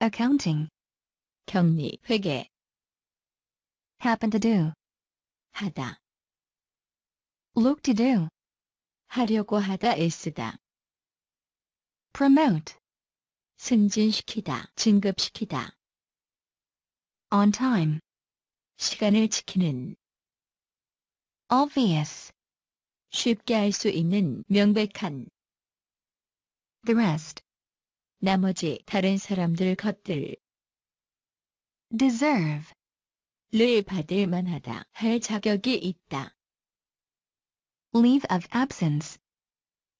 accounting 경리 회계 happen to do 하다 look to do 하려고 하다 애쓰다 promote 승진시키다 진급시키다 on time 시간을 지키는 obvious 쉽게 알수 있는 명백한 the rest 나머지 다른 사람들 것들 deserve 를 받을 만하다 할 자격이 있다. leave of absence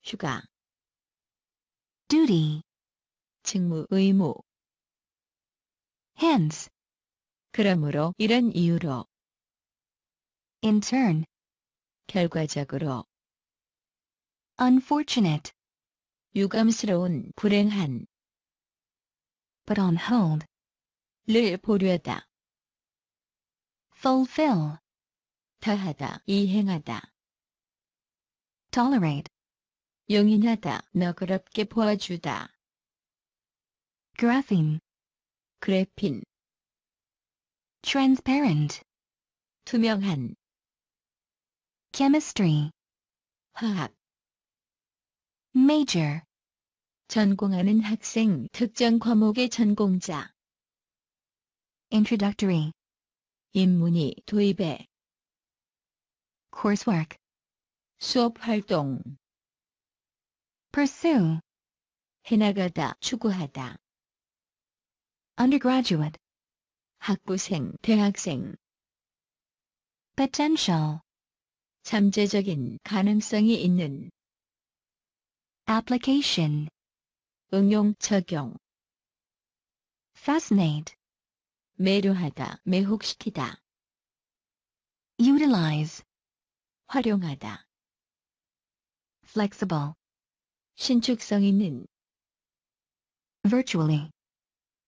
휴가 duty 직무 의무 hence 그러므로 이런 이유로 in turn 결과적으로 unfortunate 유감스러운 불행한 b u t on hold 를 보류하다 fulfill 다하다 이행하다 tolerate 용인하다 너그럽게 보아주다 graphene 그래핀 transparent 투명한 chemistry 화학 major 전공하는 학생 특정 과목의 전공자 Introductory 입문이 도입에 Coursework 수업활동 Pursue 해나가다 추구하다 Undergraduate 학부생 대학생 Potential 잠재적인 가능성이 있는 Application 응용 적용 fascinate 매료하다, 매혹시키다 utilize 활용하다 flexible 신축성 있는 virtually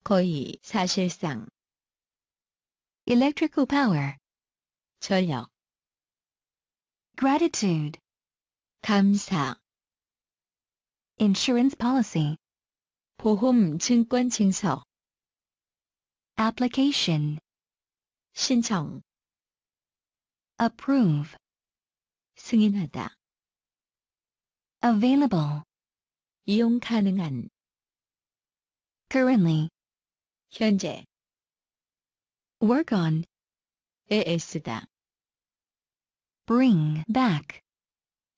거의 사실상 electrical power 전력 gratitude 감사 insurance policy 보험증권 증서 application 신청 approve 승인하다 available 이용 가능한 currently 현재 work on 에 애쓰다 bring back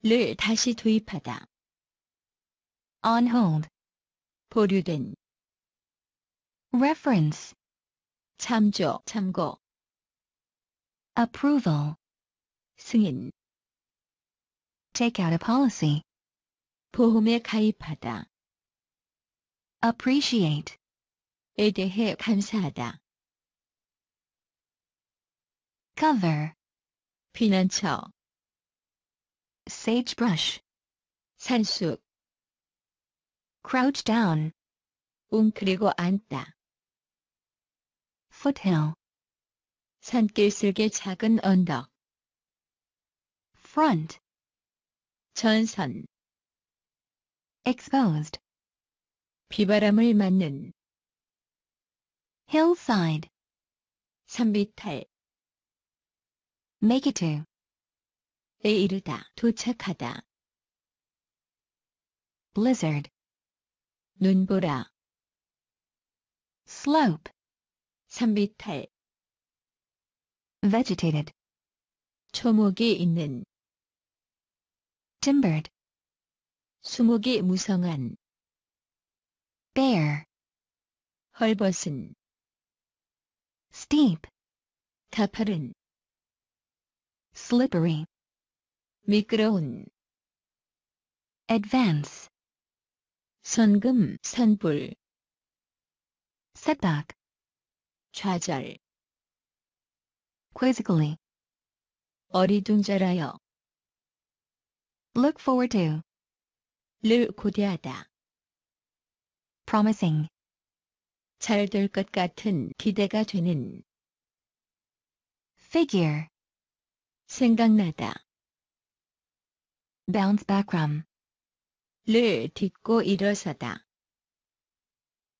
를 다시 도입하다 on hold 보류된 reference 참조 참고 approval 승인 take out a policy 보험에 가입하다 appreciate 에 대해 감사하다 cover 피난처 sagebrush 산숙 crouch down. 웅 그리고 앉다. foothill 산길 속의 작은 언덕 front 전선 exposed 비바람을 맞는 hillside 산비탈 make it to 에 이르다 도착하다 blizzard 눈보라 slope 산비탈 vegetated 초목이 있는 timbered 수목이 무성한 bare 헐벗은 steep 가파른 slippery 미끄러운 advance 선금 산불 setback 좌절 quizzically 어리둥절하여 look forward to 를 고대하다 promising 잘 될 것 같은 기대가 되는 figure 생각나다 bounce back from 를 딛고 일어서다.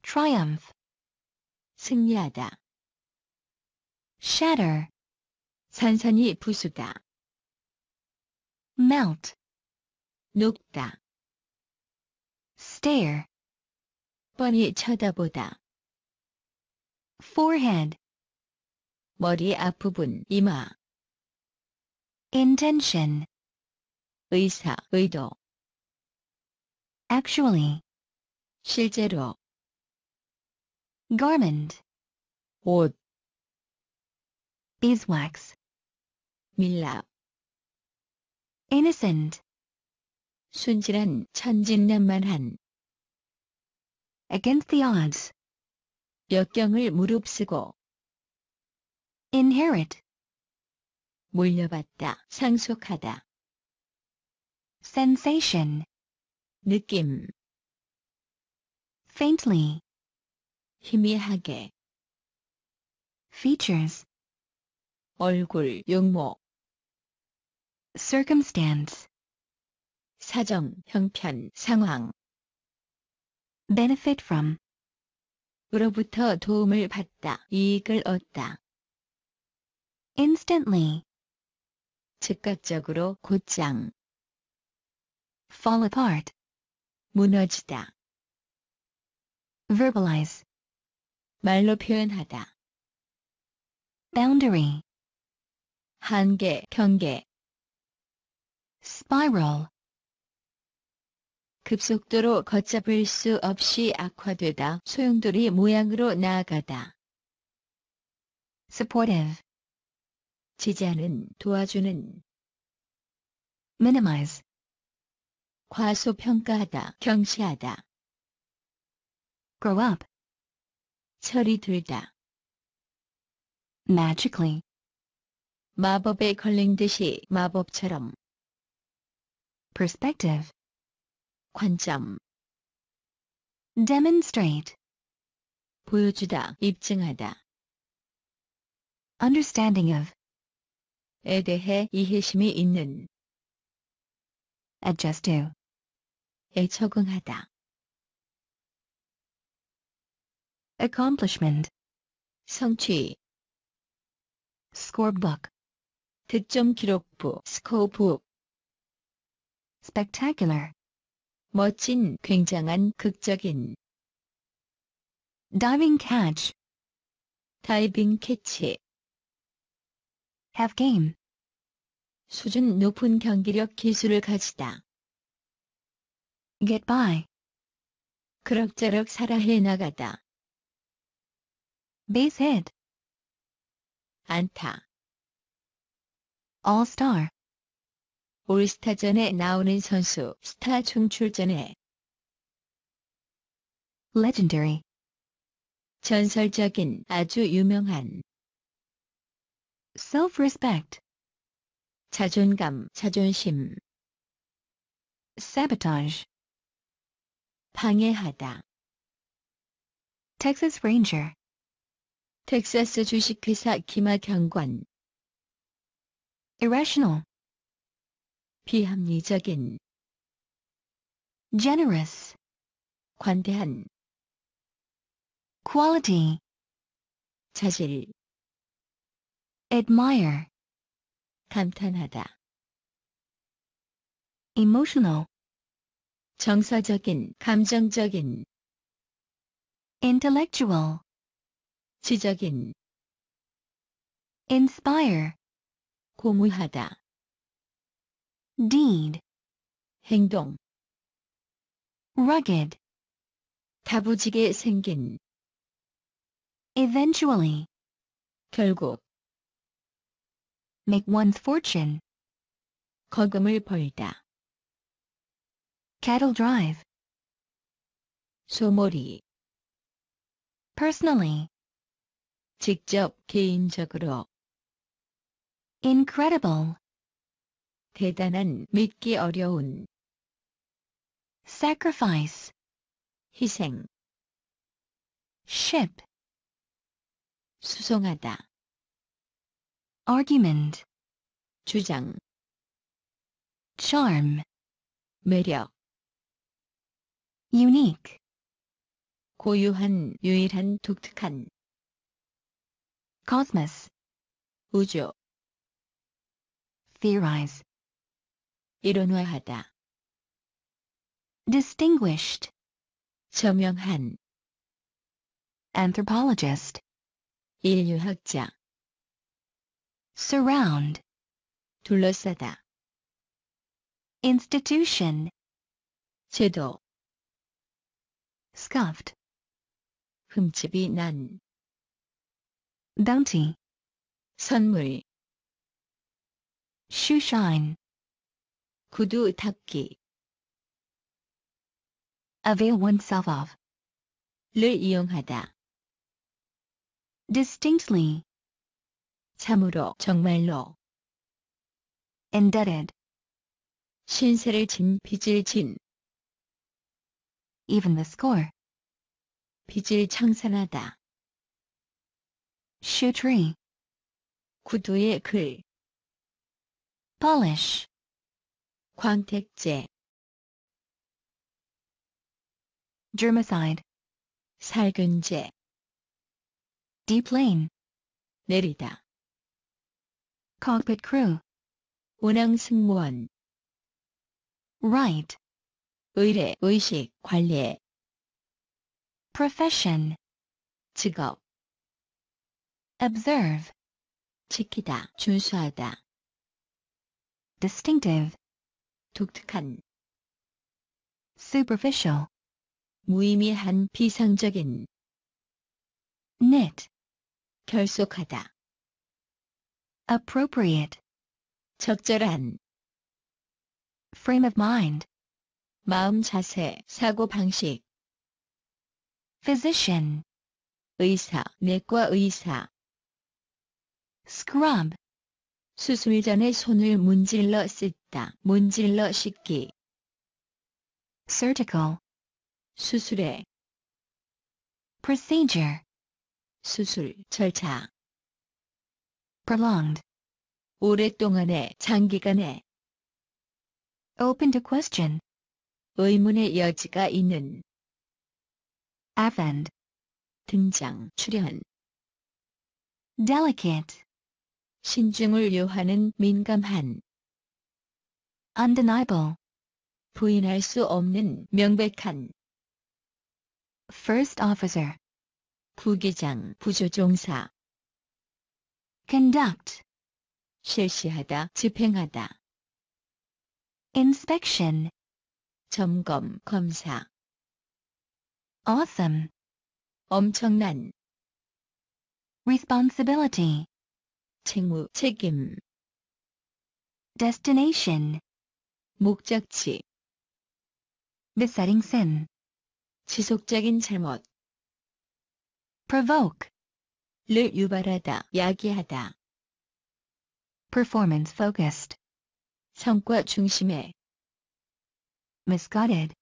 triumph 승리하다. shatter 산산이 부수다. melt 녹다. stare 뻔히 쳐다보다. forehead 머리 앞부분 이마 intention 의사 의도 actually 실제로 garment 옷 beeswax 밀랍 innocent 순진한 천진난만한 against the odds 역경을 무릅쓰고 inherit 물려받다 상속하다 sensation 느낌 faintly 희미하게 features 얼굴 용모 circumstance 사정 형편 상황 benefit from 으로부터 도움을 받다 이익을 얻다 instantly 즉각적으로 곧장 fall apart 무너지다. verbalize 말로 표현하다. boundary 한계, 경계 spiral 급속도로 걷잡을 수 없이 악화되다 소용돌이 모양으로 나아가다. supportive 지지하는, 도와주는 minimize 과소평가하다, 경시하다. grow up 철이 들다. magically 마법에 걸린 듯이 마법처럼 perspective 관점 demonstrate 보여주다, 입증하다. understanding of 에 대해 이해심이 있는 adjust to 에 적응하다. accomplishment 성취 scorebook 득점 기록부 스코어북 spectacular 멋진 굉장한 극적인 diving catch 다이빙 캐치 have game 수준 높은 경기력 기술을 가지다 get by. 그럭저럭 살아해 나가다. base head. 안타. all-star. 올스타전에 나오는 선수, 스타 중출전에. legendary. 전설적인, 아주 유명한. self-respect. 자존감, 자존심. sabotage. 방해하다. Texas Ranger 텍사스 주식회사 기마 경관 irrational 비합리적인 generous 관대한 quality 자질 admire 감탄하다 emotional 정서적인, 감정적인 intellectual 지적인 inspire 고무하다 deed 행동 rugged 다부지게 생긴 eventually 결국 make one's fortune 거금을 벌다 Cattle drive. 소머리. Personally. 직접 개인적으로. Incredible. 대단한 믿기 어려운. Sacrifice. 희생. Ship. 수송하다. Argument. 주장. Charm. 매력 unique 고유한, 유일한, 독특한 cosmos 우주 theorize 이론화하다 distinguished 저명한 anthropologist 인류학자 surround 둘러싸다 institution 제도 scuffed. 흠집이 난. bounty. 선물. shoe shine. 구두 닦기. avail oneself of. 를 이용하다. distinctly. 참으로 정말로. indebted. 신세를 진 빚을 진. even the score. 빚을 청산하다. shoe 구두의 글. polish. 광택제. germicide. 살균제. deplane. 내리다. cockpit crew. 운항 승무원. right. 의뢰, 의식, 관리 profession, 직업 observe, 지키다, 준수하다 distinctive, 독특한 superficial, 무의미한 비상적인 knit, 결속하다 appropriate, 적절한 frame of mind, 마음 자세, 사고 방식. physician 의사, 내과 의사. scrub 수술 전에 손을 문질러 씻다, 문질러 씻기. surgical 수술에 procedure 수술 절차 prolonged 오랫동안의 장기간에 open to question 의문의 여지가 있는 avend 등장 출연 delicate 신중을 요하는 민감한 undeniable 부인할 수 없는 명백한 first officer 부기장 부조종사 conduct 실시하다 집행하다 inspection 점검 검사 awesome 엄청난 responsibility 책무 책임 destination 목적지 besetting sin 지속적인 잘못 provoke를 유발하다, 야기하다. performance focused 성과 중심의 misguided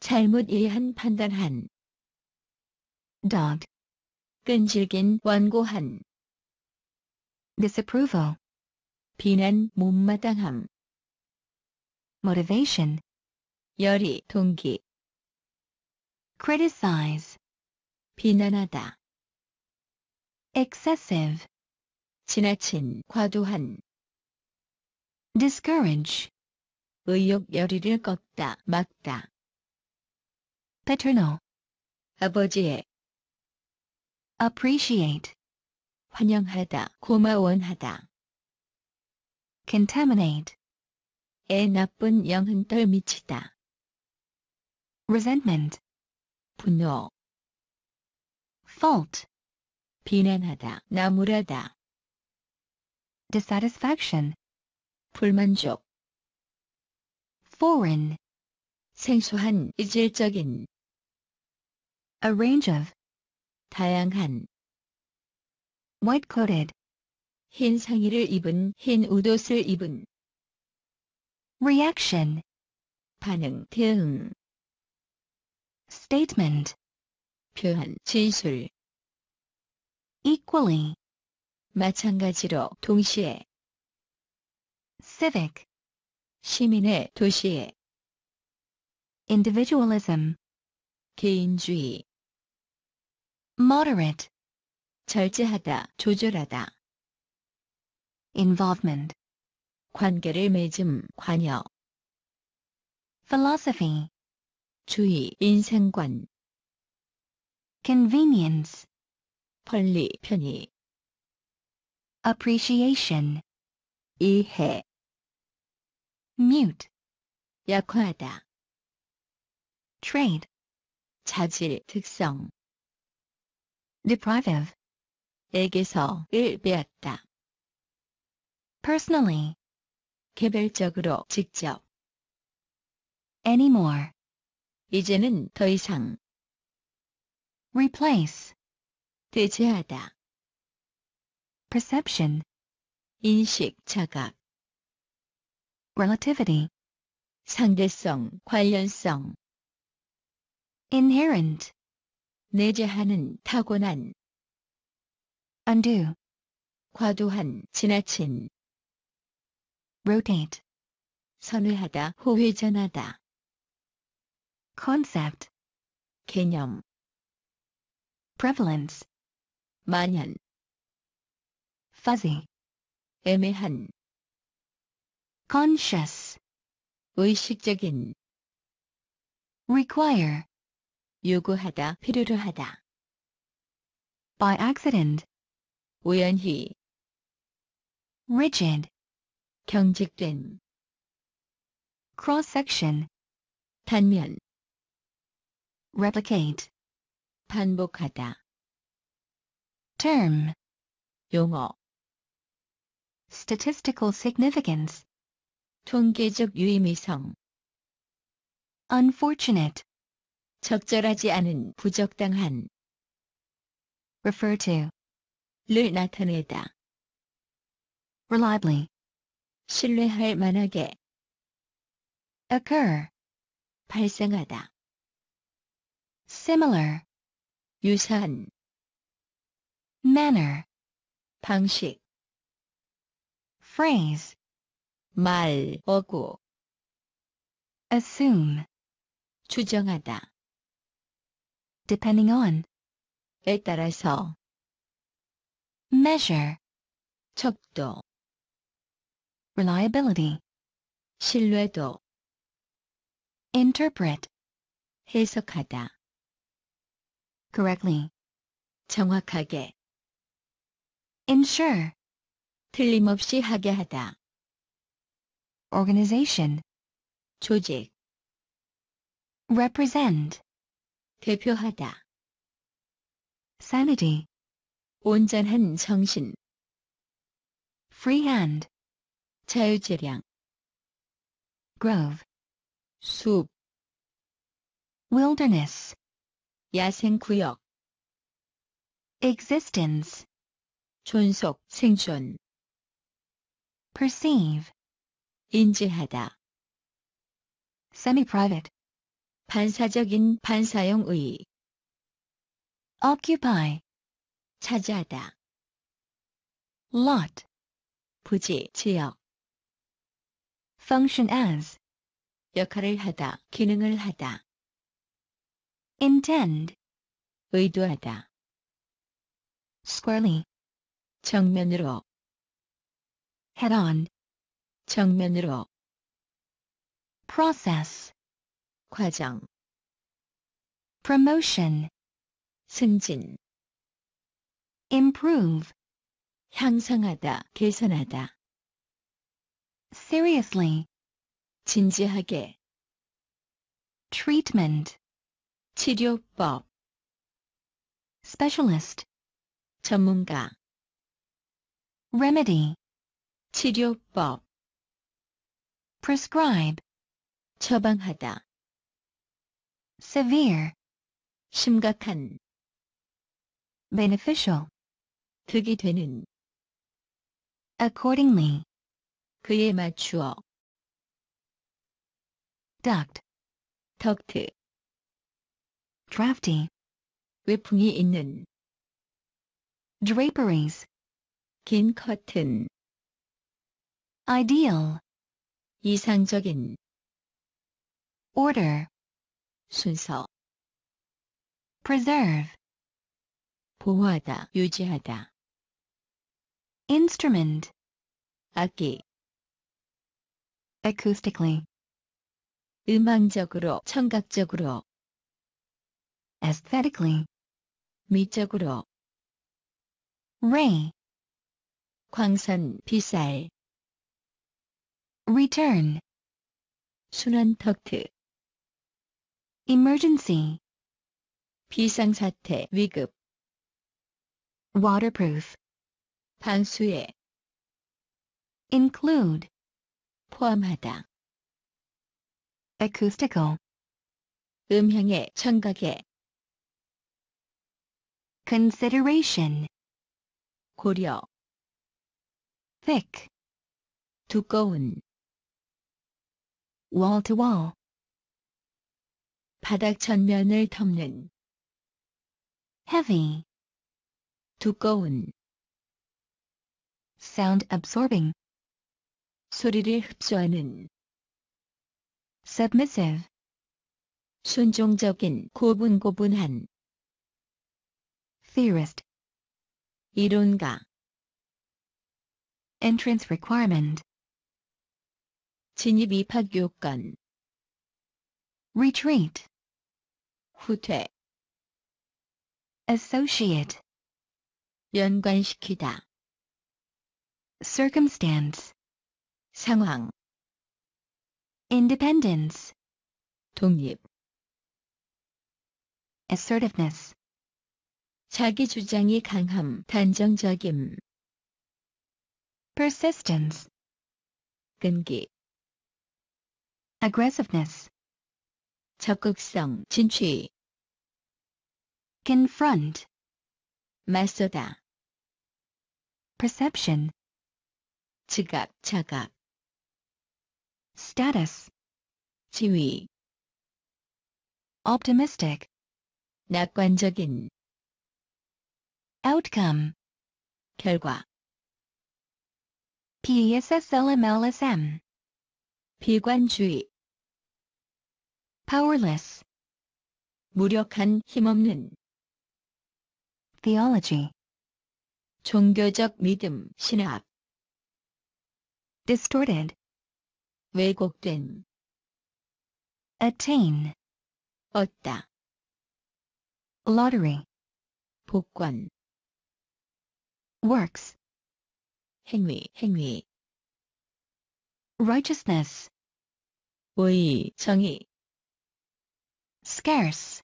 잘못 이해한 판단한 dogged 끈질긴 완고한 disapproval 비난 못마땅함 motivation 열의 동기 criticize 비난하다 excessive 지나친 과도한 discourage 의욕 열의를 꺾다 막다. paternal 아버지의 appreciate 환영하다 고마원하다 contaminate 에 나쁜 영은 떨 미치다 resentment 분노 fault 비난하다 나무라다 dissatisfaction 불만족 foreign 생소한, 이질적인 a range of 다양한 white-coated 흰 상의를 입은 흰 옷옷을 입은 reaction 반응 대응 statement 표현 진술 equally 마찬가지로 동시에 civic 시민의 도시에 individualism 개인주의 moderate 절제하다 조절하다 involvement 관계를 맺음 관여 philosophy 주의 인생관 convenience 편리 편의 appreciation 이해 mute 약화하다 trait 자질 특성 deprive 에게서 을 빼앗다 personally 개별적으로 직접 anymore 이제는 더 이상 replace 대체하다 perception 인식 자각 relativity 상대성, 관련성 inherent 내재하는, 타고난 undo 과도한, 지나친 rotate 선회하다, 후회전하다 concept 개념 prevalence 만연 fuzzy 애매한 conscious 의식적인 require 요구하다 필요로 하다 by accident 우연히 rigid 경직된 cross section 단면 replicate 반복하다 term 용어 statistical significance 통계적 유의미성 unfortunate 적절하지 않은 부적당한 refer to 를 나타내다 reliably 신뢰할 만하게 occur 발생하다 similar 유사한 manner 방식 phrase 말, 어구 assume 추정하다 depending on 에 따라서 measure 척도 reliability 신뢰도 interpret 해석하다 correctly 정확하게 ensure 틀림없이 하게 하다 organization 조직 represent 대표하다 sanity 온전한 정신 free hand 자유재량 grove 숲 wilderness 야생구역 existence 존속 생존 perceive 인지하다. semi-private 반사적인 반사용 의 occupy 차지하다 lot 부지 지역 function as 역할을 하다 기능을 하다 intend 의도하다 squarely 정면으로 head on 정면으로 process 과정 promotion 승진 improve 향상하다, 개선하다 seriously 진지하게 treatment 치료법 specialist 전문가 remedy 치료법 prescribe 처방하다 severe 심각한 beneficial 득이 되는 accordingly 그에 맞추어 duct 덕트 drafty 외풍이 있는 draperies 긴 커튼 ideal 이상적인 order 순서 preserve 보호하다, 유지하다 instrument 악기 acoustically 음악적으로, 청각적으로 aesthetically 미적으로 ray 광선, 빗쌀 return 순환 덕트 emergency 비상사태 위급 waterproof 반수해 include 포함하다 acoustical 음향의 청각에 consideration 고려 thick 두꺼운 wall to wall. 바닥 전면을 덮는 heavy 두꺼운 sound absorbing 소리를 흡수하는 submissive 순종적인 고분고분한 theorist 이론가 entrance requirement 진입 입학 요건 retreat 후퇴 associate 연관시키다 circumstance 상황 independence 독립 assertiveness 자기 주장이 강함, 단정적임 persistence 끈기 aggressiveness 적극성 진취 confront 맞서다 perception 지각 자각 status 지위 optimistic 낙관적인 outcome 결과 PESSLMLSM 비관주의 powerless 무력한 힘없는 theology 종교적 믿음 신학 distorted 왜곡된 attain 얻다 lottery 복권 works 행위 행위 righteousness 의, 정의 scarce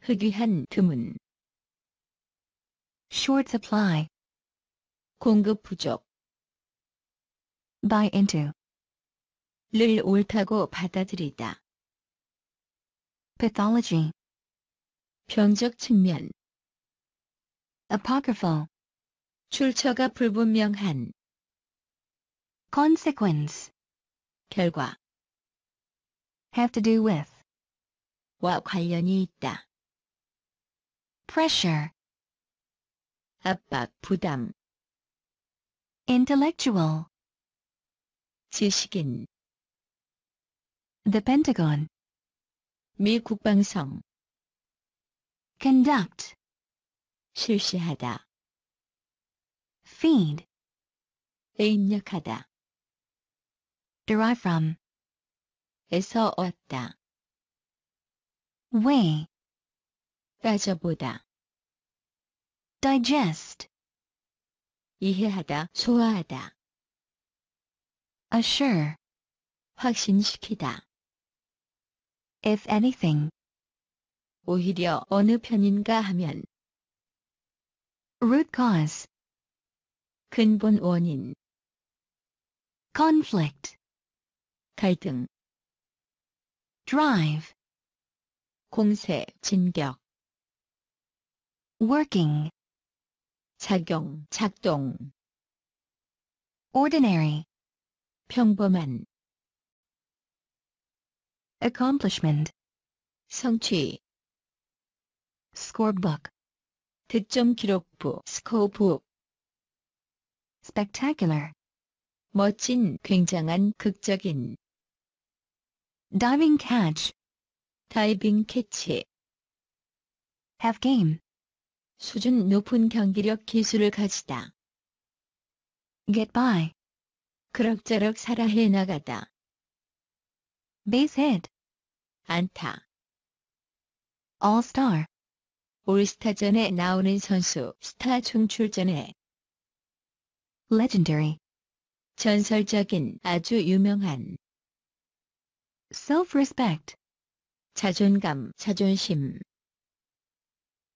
흑위한 드문 short supply 공급 부족 buy into 를 옳다고 받아들이다 pathology 변적 측면 apocryphal 출처가 불분명한 consequence 결과 have to do with 와 관련이 있다. pressure 압박 부담 intellectual 지식인 the pentagon 미 국방성 conduct 실시하다 feed 입력하다 derive from 에서 얻다 w g 왜 따져보다 digest 이해하다 소화하다 assure 확신시키다 if anything 오히려 어느 편인가 하면 root cause 근본 원인 conflict 갈등 drive 공세, 진격 working 작용, 작동 ordinary 평범한 accomplishment 성취 scorebook 득점 기록부 스코어북 spectacular 멋진, 굉장한, 극적인 diving catch 다이빙 캐치 have game 수준 높은 경기력 기술을 가지다 get by 그럭저럭 살아해 나가다 base h e a 안타 all star 올스타전에 나오는 선수 스타 중출전에 legendary 전설적인 아주 유명한 self-respect 자존감, 자존심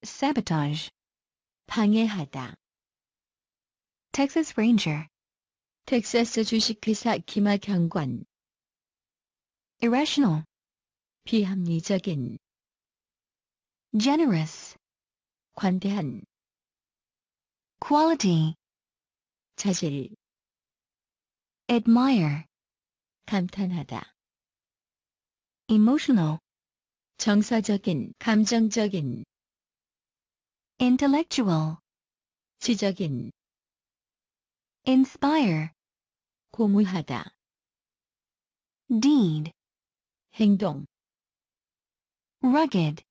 sabotage 방해하다 Texas Ranger 텍사스 주식회사 기마 경관 irrational 비합리적인 generous 관대한 quality 자질 admire 감탄하다 emotional 정서적인, 감정적인 intellectual, 지적인 inspire, 고무하다 deed, 행동 rugged,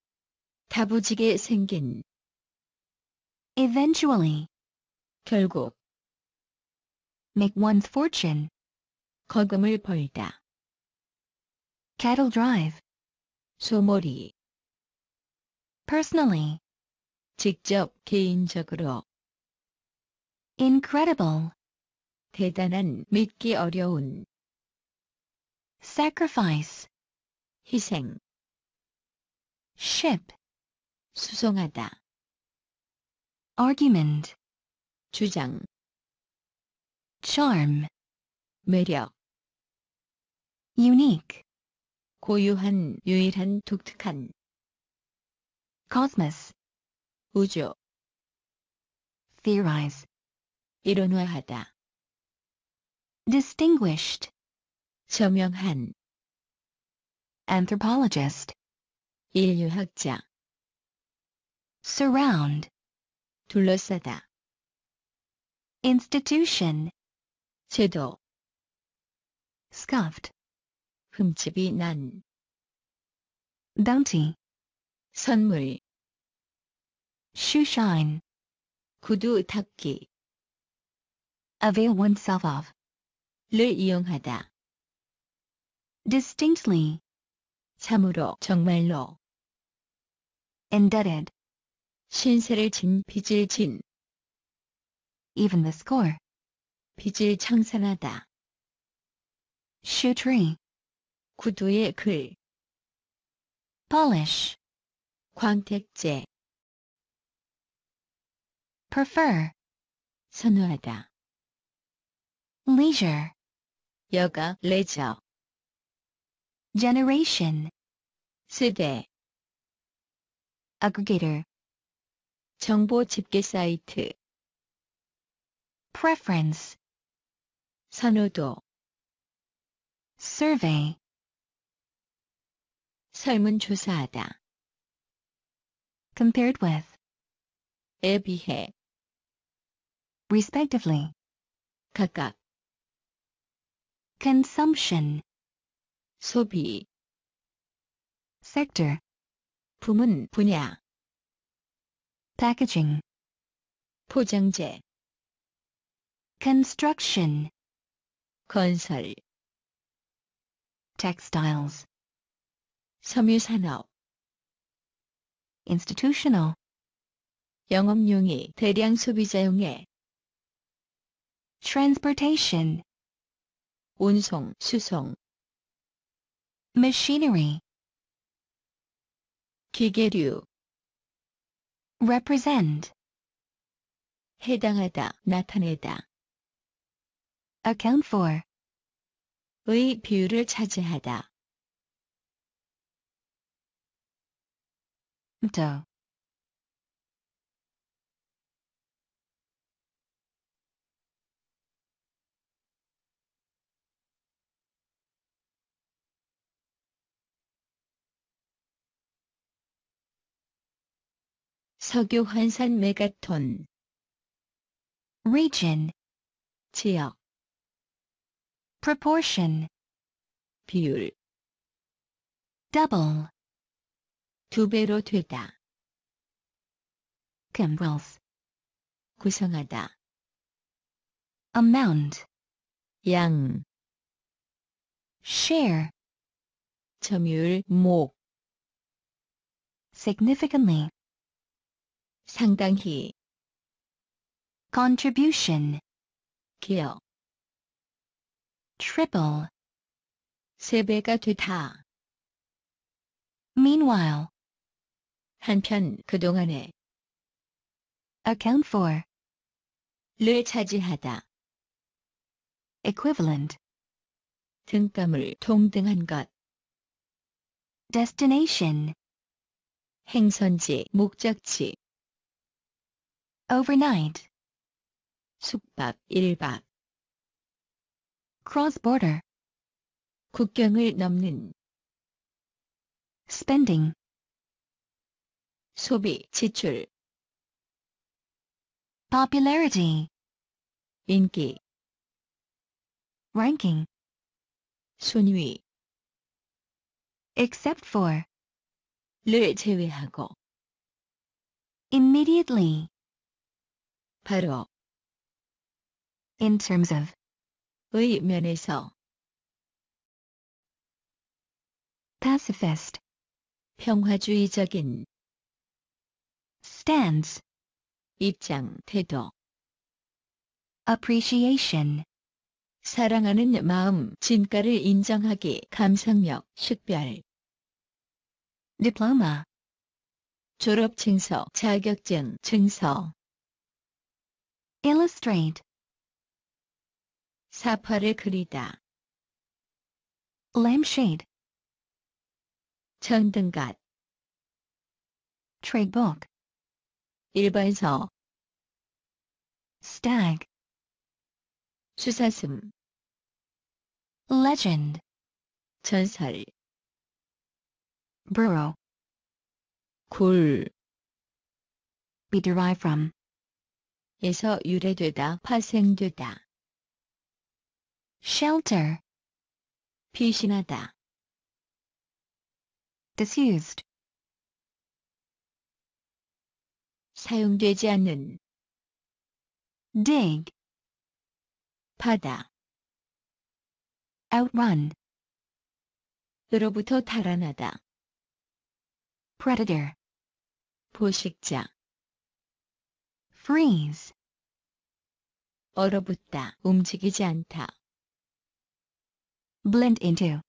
다부지게 생긴 eventually, 결국 make one's fortune, 거금을 벌다 cattle drive, 소몰이 personally 직접 개인적으로 incredible 대단한 믿기 어려운 sacrifice 희생 ship 수송하다 argument 주장 charm 매력 unique 고유한 유일한 독특한 cosmos 우주 theorize 이론화하다 distinguished 저명한 anthropologist 인류학자 surround 둘러싸다 institution 제도 scuffed 흠집이 난 bounty 선물 shoe shine 구두 닦기 avail oneself of 를 이용하다 distinctly 참으로 정말로 indebted 신세를 진 빚을 진 even the score 빚을 청산하다 shoe tree 구두의 글 polish 광택제 prefer 선호하다 leisure 여가 레저 generation 세대 aggregator 정보 집계 사이트 preference 선호도 survey 설문조사하다 compared with 에 비해 respectively 각각 consumption 소비 sector 부문 분야 packaging 포장재 construction 건설 textiles 섬유산업 institutional 영업용이 대량 소비자용에 transportation 운송, 수송 machinery 기계류 represent 해당하다, 나타내다 account for 의 비율을 차지하다 Mto. 석유 환산 메가톤 region 지역 proportion 비율 double 두 배로 되다. commonwealth 구성하다. amount 양 share 점유율 목 significantly 상당히 contribution 기여 triple 세 배가 되다 meanwhile 한편 그동안에 account for 를 차지하다 equivalent 등가물 동등한 것 destination 행선지 목적지 overnight 숙박 1박 cross border 국경을 넘는 spending 소비, 지출 popularity 인기 ranking 순위 except for 를 제외하고 immediately 바로 in terms of 의 면에서 pacifist 평화주의적인 stance 입장 태도 appreciation 사랑하는 마음 진가를 인정하기 감상력 식별 diploma 졸업 증서 자격증 증서 illustrate 사파를 그리다 lampshade 전등갓 tradebook 일반서 stag 수사슴 legend 전설 burrow 굴 be derived from 에서 유래되다 파생되다 shelter 피신하다 disused 사용되지 않는 dig 바다 outrun 으로부터 달아나다 predator 포식자 freeze 얼어붙다 움직이지 않다 blend into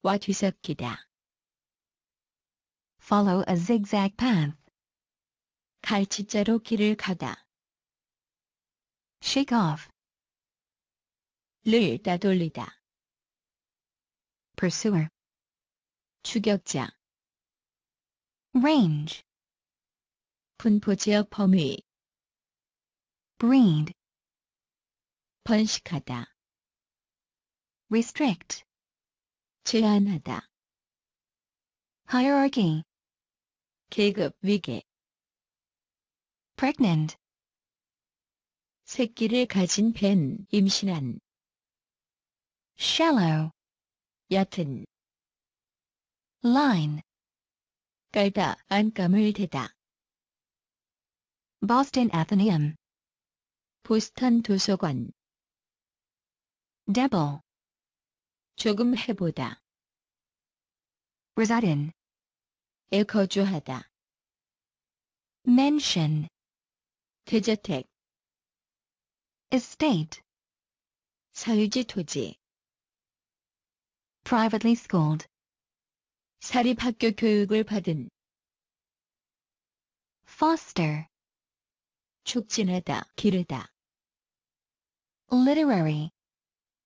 와 뒤섞이다 follow a zigzag path 갈치자로 길을 가다. shake off 를 따돌리다. pursuer 추격자 range 분포지역 범위 breed 번식하다 restrict 제한하다 hierarchy 계급 위계 pregnant 새끼를 가진 뱀 임신한 shallow 얕은 line 깔다 안감을 대다 Boston Athenaeum 보스턴 도서관 dabble 조금 해보다 reside in 에 거주하다 mention 대저택 estate 사유지 토지 privately schooled 사립학교 교육을 받은 foster 촉진하다 기르다 literary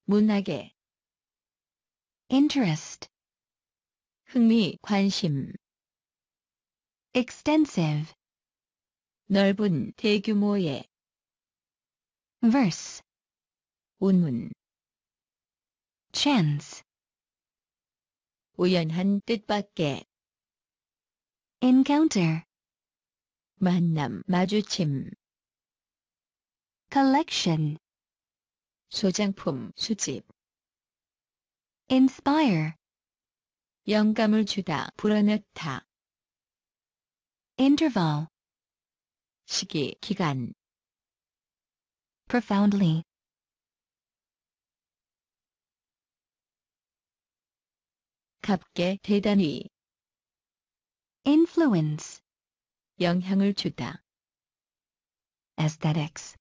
문학의 interest 흥미 관심 extensive 넓은 대규모의 verse 운문 chance 우연한 뜻밖의 encounter 만남 마주침 collection 소장품 수집 inspire 영감을 주다 불어넣다 interval 시기 기간 profoundly 갑게 대단히 influence 영향을 주다 aesthetics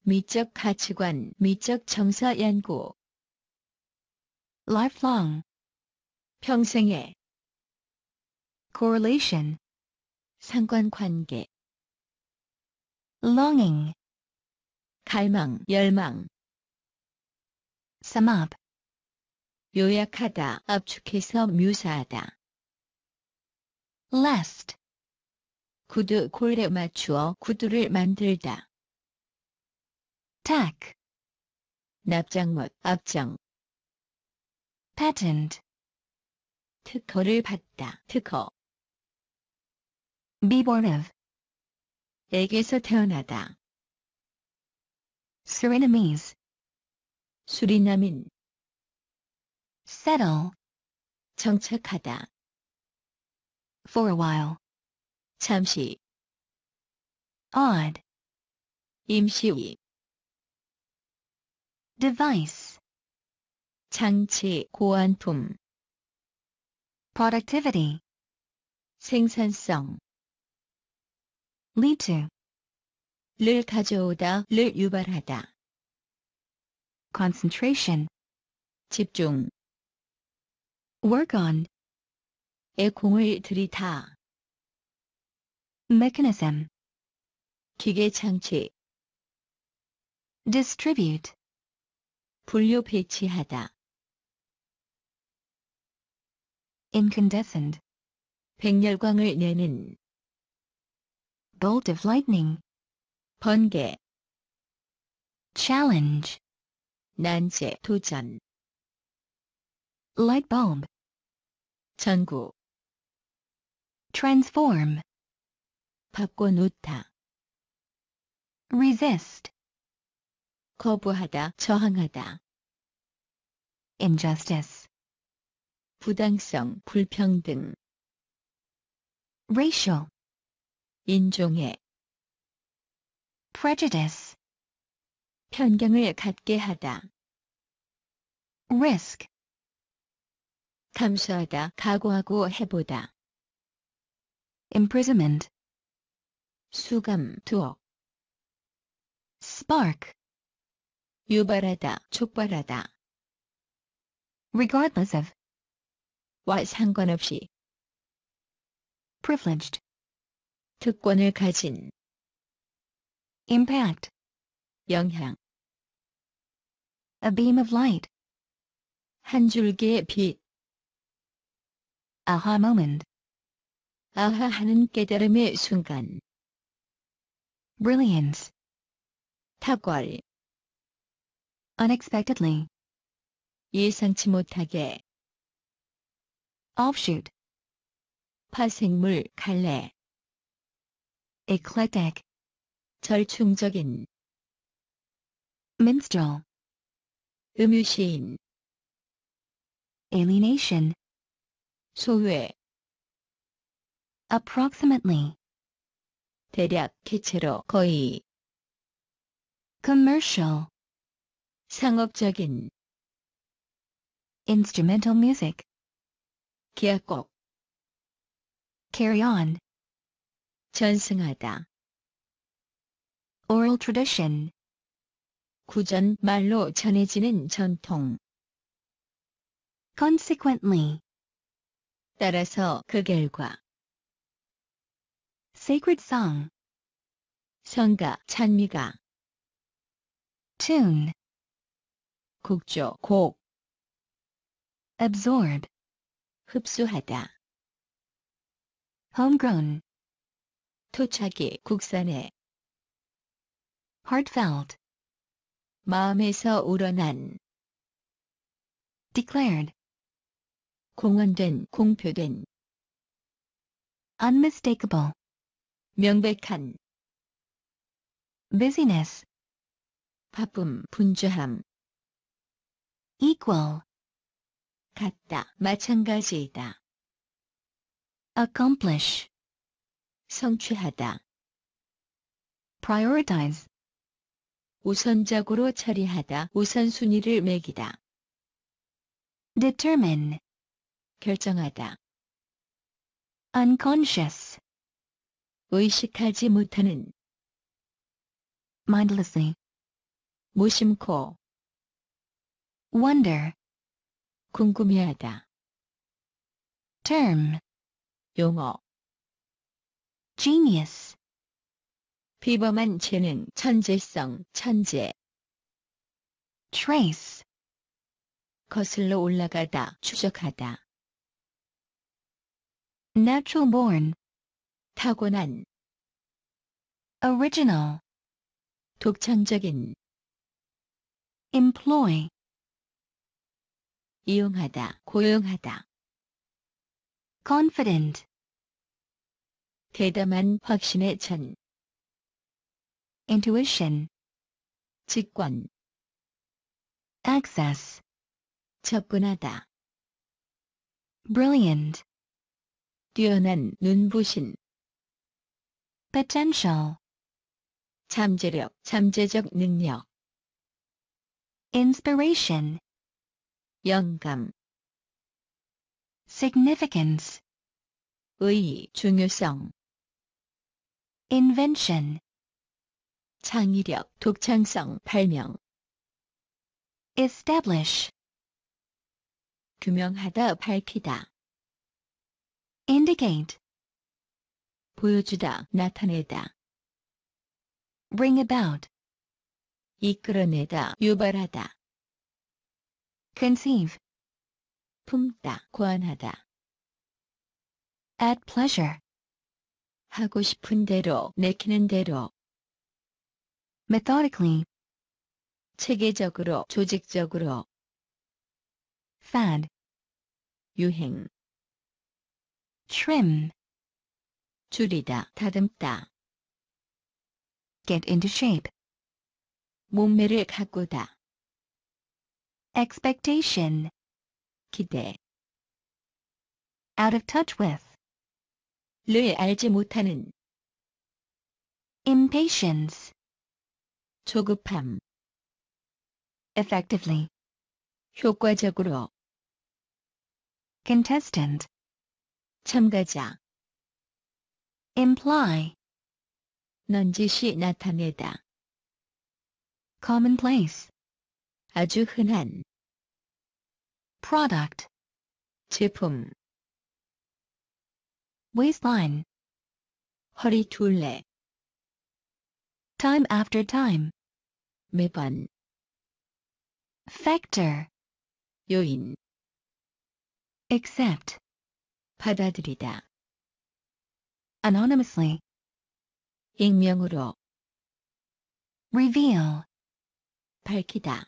미적 가치관, 미적 정서 연구 lifelong 평생에 correlation 상관관계 longing 갈망, 열망 sum up 요약하다, 압축해서 묘사하다 l a s t 구두 골에 맞추어 구두를 만들다 tack 납작못, 앞장 patent 특허를 받다, 특허 be born of 에게서 태어나다. Surinamese 수리남인 settle 정착하다. for a while 잠시 odd 임시위 device 장치 고안품 productivity 생산성 lead to 를 가져오다 를 유발하다 concentration 집중 work on 에 공을 들이다 mechanism 기계 장치 distribute 분류 배치하다 incandescent 백열광을 내는 bolt of lightning. 번개 challenge 난제 도전 light bulb 전구 transform 바꿔놓다 resist 거부하다 저항하다 injustice 부당성 불평등 racial 인종의 prejudice 편경을 갖게 하다 risk 감수하다 각오하고 해보다 imprisonment 수감 두억 spark 유발하다 촉발하다 regardless of 와 상관없이 privileged 특권을 가진 impact 영향 a beam of light 한 줄기의 빛 aha moment 아하 하는 깨달음의 순간 brilliance 탁월 unexpectedly 예상치 못하게 offshoot 파생물 갈래 eclectic 절충적인 minstrel 음유시인 alienation 소외 approximately 대략 기체로 거의 commercial 상업적인 instrumental music 기악곡 carry on 전승하다. oral tradition 구전 말로 전해지는 전통 consequently 따라서 그 결과 sacred song 성가 찬미가 tune 국조 곡 absorb 흡수하다 homegrown 토착이 국산에 heartfelt 마음에서 우러난 declared 공언된 공표된 unmistakable 명백한 busyness 바쁨 분주함 equal 같다 마찬가지이다 accomplish 성취하다. prioritize 우선적으로 처리하다 우선순위를 매기다 determine 결정하다 unconscious 의식하지 못하는 mindlessly 무심코 wonder 궁금해하다 term 용어 genius. 비범한 재능, 천재성, 천재. trace. 거슬러 올라가다, 추적하다. natural born. 타고난. original. 독창적인. employ. 이용하다, 고용하다. confident. 대담한 확신의 찬 intuition 직권 access 접근하다 brilliant 뛰어난 눈부신 potential 잠재력, 잠재적 능력 inspiration 영감 significance 의의, 중요성 invention 창의력, 독창성, 발명 establish 규명하다, 밝히다 indicate 보여주다, 나타내다 bring about 이끌어내다, 유발하다 conceive 품다, 고안하다 at pleasure 하고 싶은 대로 내키는 대로 methodically 체계적으로 조직적으로 fad 유행 trim 줄이다 다듬다 get into shape 몸매를 가꾸다 expectation 기대 out of touch with 를 알지 못하는 impatience 조급함 effectively 효과적으로 contestant 참가자 imply 넌지시 나타내다 commonplace 아주 흔한 product 제품 waistline, 허리둘레, time after time, 매번, factor, 요인, accept, 받아들이다, anonymously, 익명으로, reveal, 밝히다,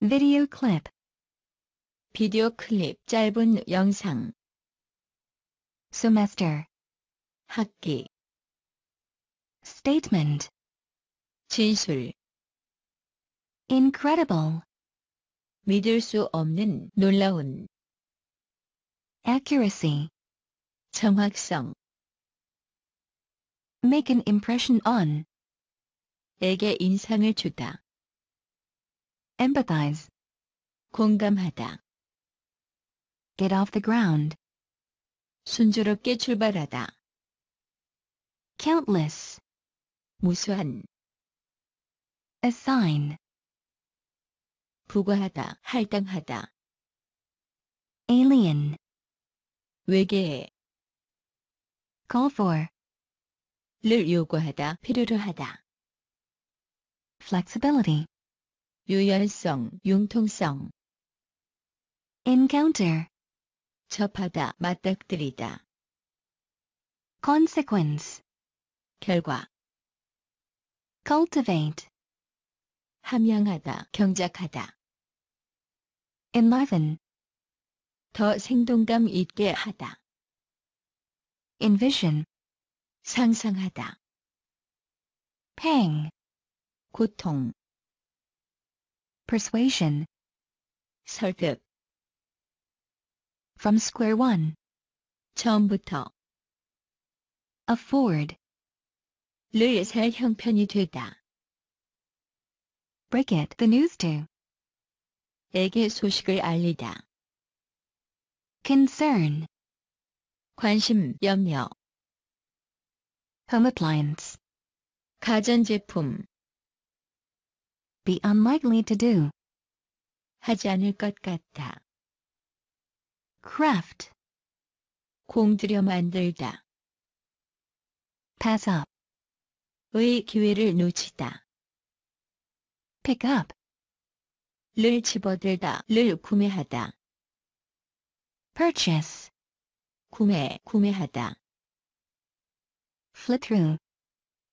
video clip, 비디오 클립 짧은 영상 semester 학기 statement 진술 incredible 믿을 수 없는 놀라운 accuracy 정확성 make an impression on 에게 인상을 주다 empathize 공감하다 get off the ground 순조롭게 출발하다. countless 무수한 assign 부과하다, 할당하다 alien 외계에 call for 를 요구하다, 필요로 하다 flexibility 유연성, 융통성 encounter 접하다 맞닥뜨리다 consequence 결과 cultivate 함양하다 경작하다 enliven 더 생동감 있게 하다 envision 상상하다 pain 고통 persuasion 설득 from square one. 처음부터 afford 를 형편이 되다. break it the news to 에게 소식을 알리다. concern 관심, 염려 home appliance 가전제품 be unlikely to do 하지 않을 것 같다. craft 공들여 만들다 pass up 의 기회를 놓치다 pick up 를 집어들다 를 구매하다 purchase 구매 구매하다 flit through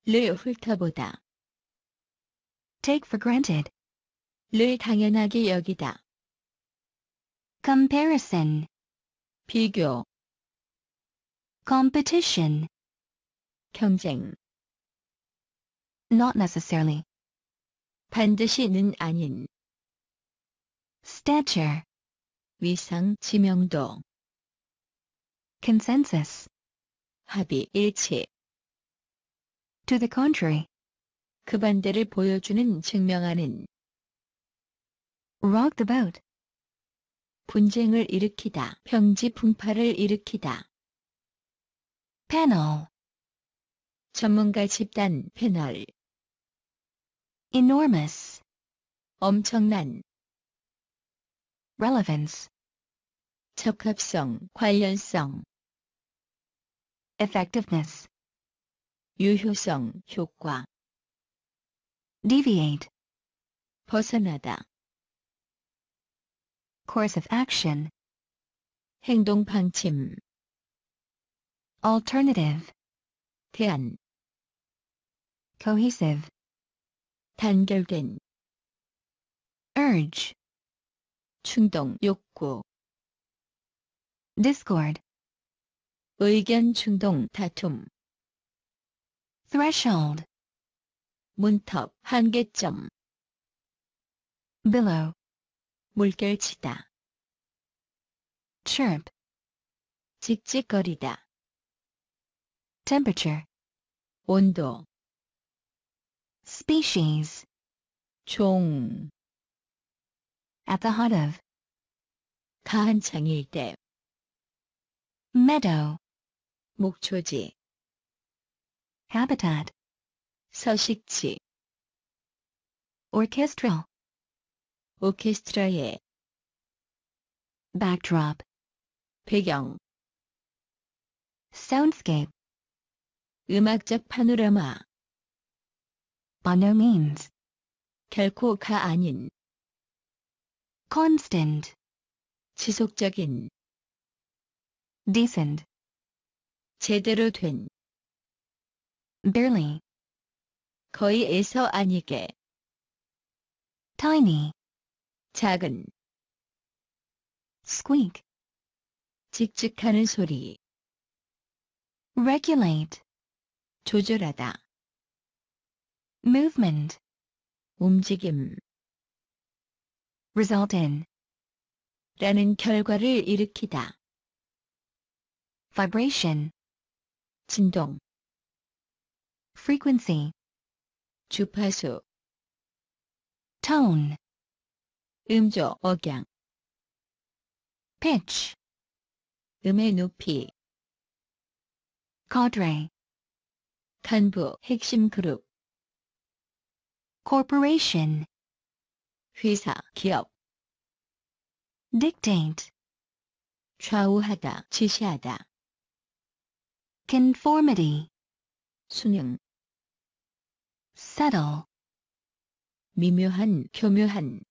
를 훑어보다 take for granted 를 당연하게 여기다 comparison 비교 competition 경쟁 not necessarily 반드시는 아닌 stature 위상 지명도 consensus 합의 일치 to the contrary 그 반대를 보여주는 증명하는 rock the boat 분쟁을 일으키다. 평지 분파를 일으키다. 패널 전문가 집단 패널 enormous 엄청난 relevance 적합성, 관련성 effectiveness 유효성, 효과 deviate 벗어나다 Course of action. 행동 방침. Alternative. 대안. Cohesive. 단결된. Urge. 충동 욕구. Discord. 의견 충동 다툼. Threshold. 문턱 한계점. Below. 물결치다. chirp 찍찍거리다. temperature 온도 species 종 at the heart of 가한창일 때 meadow 목초지 habitat 서식지 orchestral 오케스트라의 backdrop 배경 soundscape 음악적 파노라마 by no means 결코가 아닌 constant 지속적인 decent 제대로 된 barely 거의에서 아니게 tiny 작은 squeak 직직하는 소리 regulate 조절하다 movement 움직임 result in 라는 결과를 일으키다 vibration 진동 frequency 주파수 tone 음조 억양 pitch 음의 높이 cadre 간부 핵심 그룹 corporation 회사 기업 dictate 좌우하다 지시하다 conformity 수능 subtle 미묘한 교묘한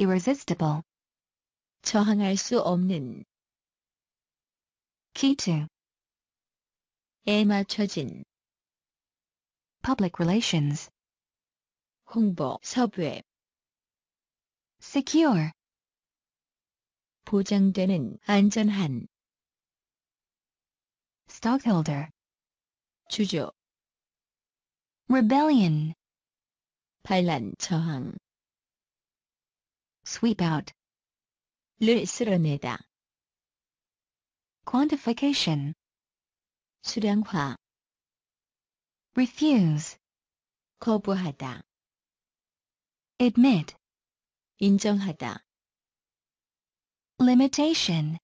irresistible. 저항할 수 없는 key to 에 맞춰진 public relations 홍보 섭외 secure 보장되는 안전한 stockholder 주주 rebellion 반란 저항 sweep out 를 쓸어내다 quantification 수량화 refuse 거부하다 admit 인정하다 limitation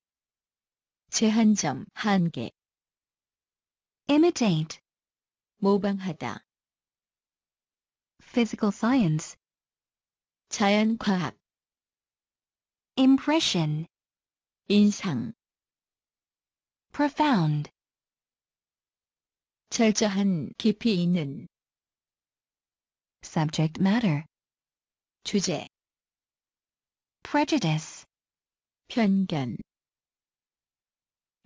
제한점 한계 imitate 모방하다 physical science 자연과학 impression 인상 profound 철저한 깊이 있는 subject matter 주제 prejudice 편견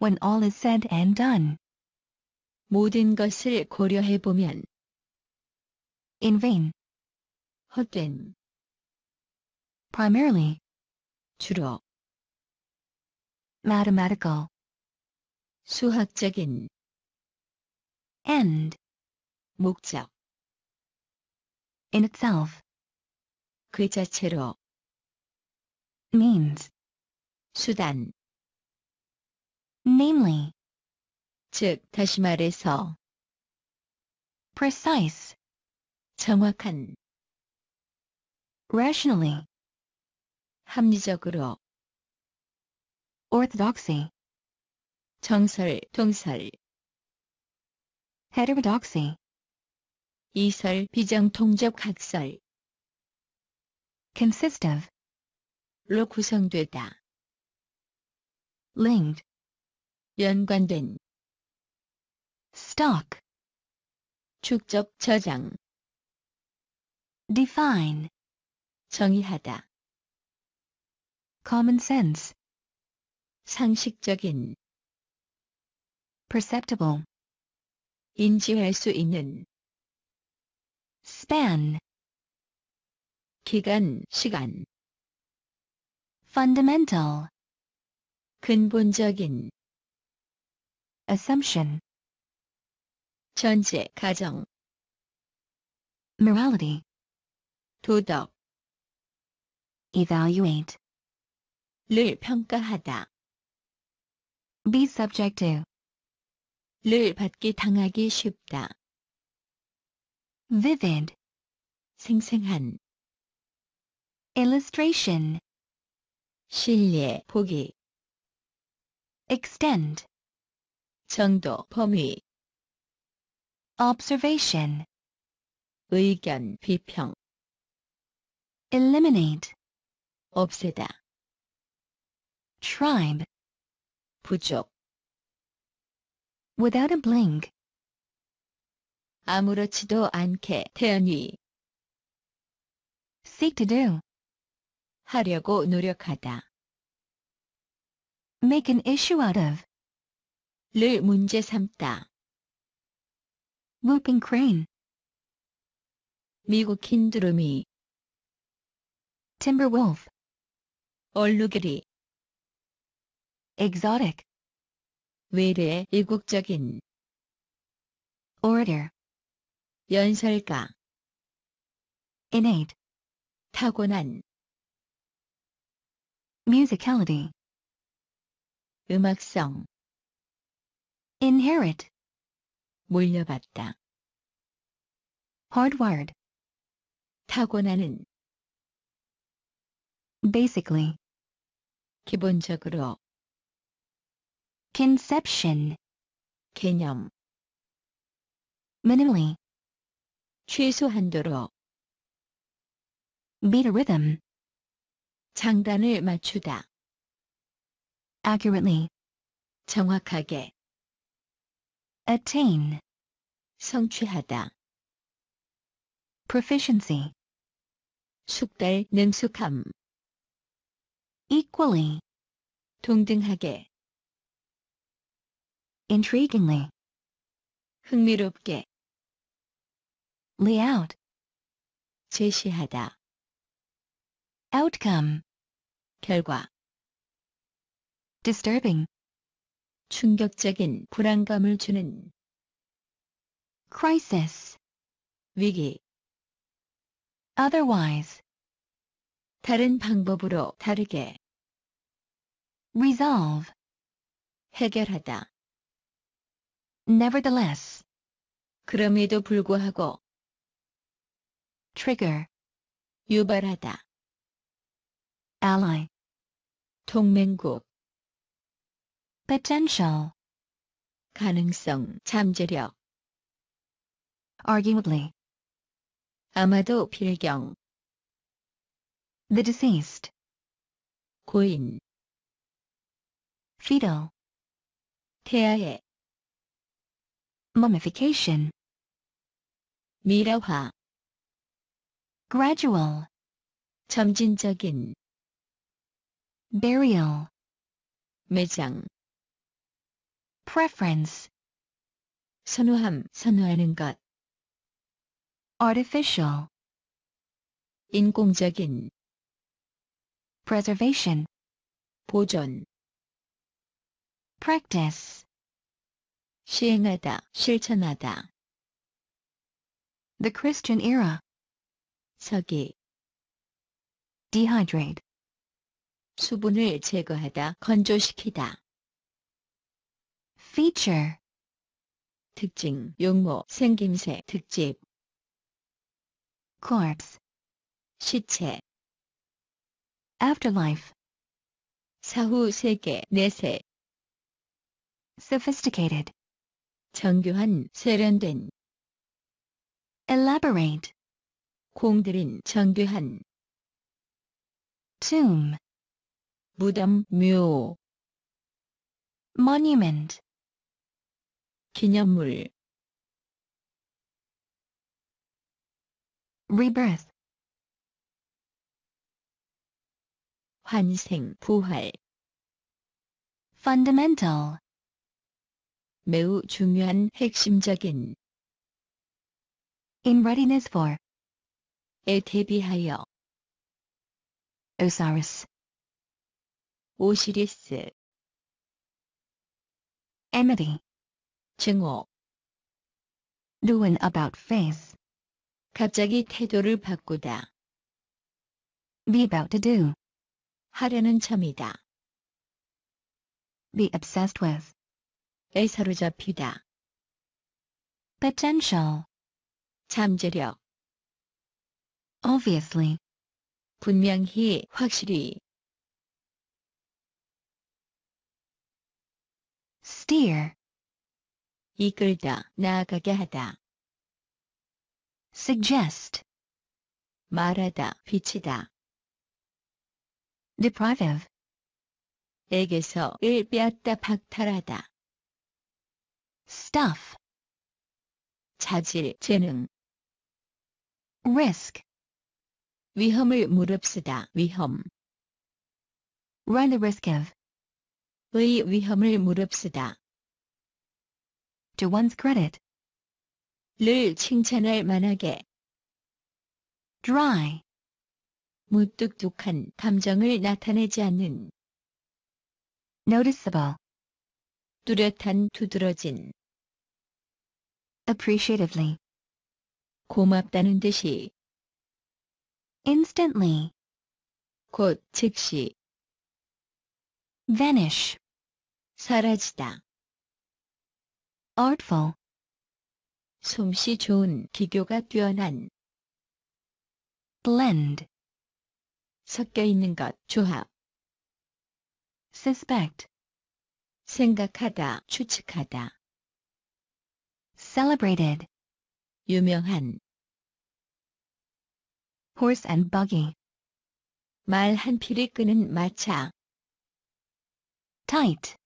when all is said and done 모든 것을 고려해 보면 in vain 헛된 primarily 주로 mathematical 수학적인 end 목적 in itself 그 자체로 means 수단 namely 즉 다시 말해서 precise 정확한 rationally 합리적으로 orthodoxy 정설, 동설 heterodoxy 이설, 비정통적 각설 consist of 로 구성되다 linked 연관된 stock 축적 저장 define 정의하다 common sense 상식적인 perceptible 인지할 수 있는 span 기간, 시간 fundamental 근본적인 assumption 전제 가정 morality 도덕 evaluate 를 평가하다. be subject to 를 받기 당하기 쉽다. vivid 생생한 illustration 실례 보기 extend 정도 범위 observation 의견 비평 eliminate 없애다 tribe 부족 without a blink 아무렇지도 않게 태연히 seek to do 하려고 노력하다 make an issue out of 를 문제 삼다 whooping crane 미국 흰두루미 timberwolf 얼룩이리 exotic 외래 이국적인 orator 연설가 innate 타고난 musicality 음악성 inherit 물려받다 hardwired 타고나는 basically 기본적으로 conception 개념 minimally 최소한도로 beat a rhythm 장단을 맞추다 accurately 정확하게 attain 성취하다 proficiency 숙달 능숙함 equally 동등하게 intriguingly 흥미롭게 lay out 제시하다 outcome 결과 disturbing 충격적인 불안감을 주는 crisis 위기 otherwise 다른 방법으로 다르게 resolve 해결하다 nevertheless 그럼에도 불구하고 trigger 유발하다 ally 동맹국 potential 가능성 잠재력 arguably 아마도 필경 the deceased 고인 fetal 태아의 mummification 미래화 gradual 점진적인 burial 매장 preference 선호함 선호하는 것 artificial 인공적인 preservation 보존 practice 시행하다, 실천하다. The Christian era. 서기. Dehydrate. 수분을 제거하다, 건조시키다. Feature. 특징, 용모, 생김새, 특집. Corpse. 시체. Afterlife. 사후 세계, 내세. Sophisticated. 정교한 세련된 elaborate 공들인 정교한 tomb 무덤 묘 monument 기념물 rebirth 환생 부활 fundamental 매우 중요한 핵심적인 in readiness for 에 대비하여 Osiris 오시리스 Amity 증오 Doing about face 갑자기 태도를 바꾸다 Be about to do 하려는 참이다 Be obsessed with 에 사로잡히다. potential 잠재력 obviously 분명히 확실히 steer 이끌다 나아가게 하다 suggest 말하다 비치다 deprive of 에게서 일 빼앗다 박탈하다 stuff 자질, 재능 risk 위험을 무릅쓰다, 위험 run the risk of 의 위험을 무릅쓰다 to one's credit 를 칭찬할 만하게 dry 무뚝뚝한 감정을 나타내지 않는 noticeable 뚜렷한 두드러진 appreciatively. 고맙다는 듯이 instantly 곧 즉시 vanish 사라지다 artful 솜씨 좋은 기교가 뛰어난 blend 섞여 있는 것 조합 suspect 생각하다 추측하다 celebrated 유명한 horse and buggy 말 한 필이 끄는 마차 tight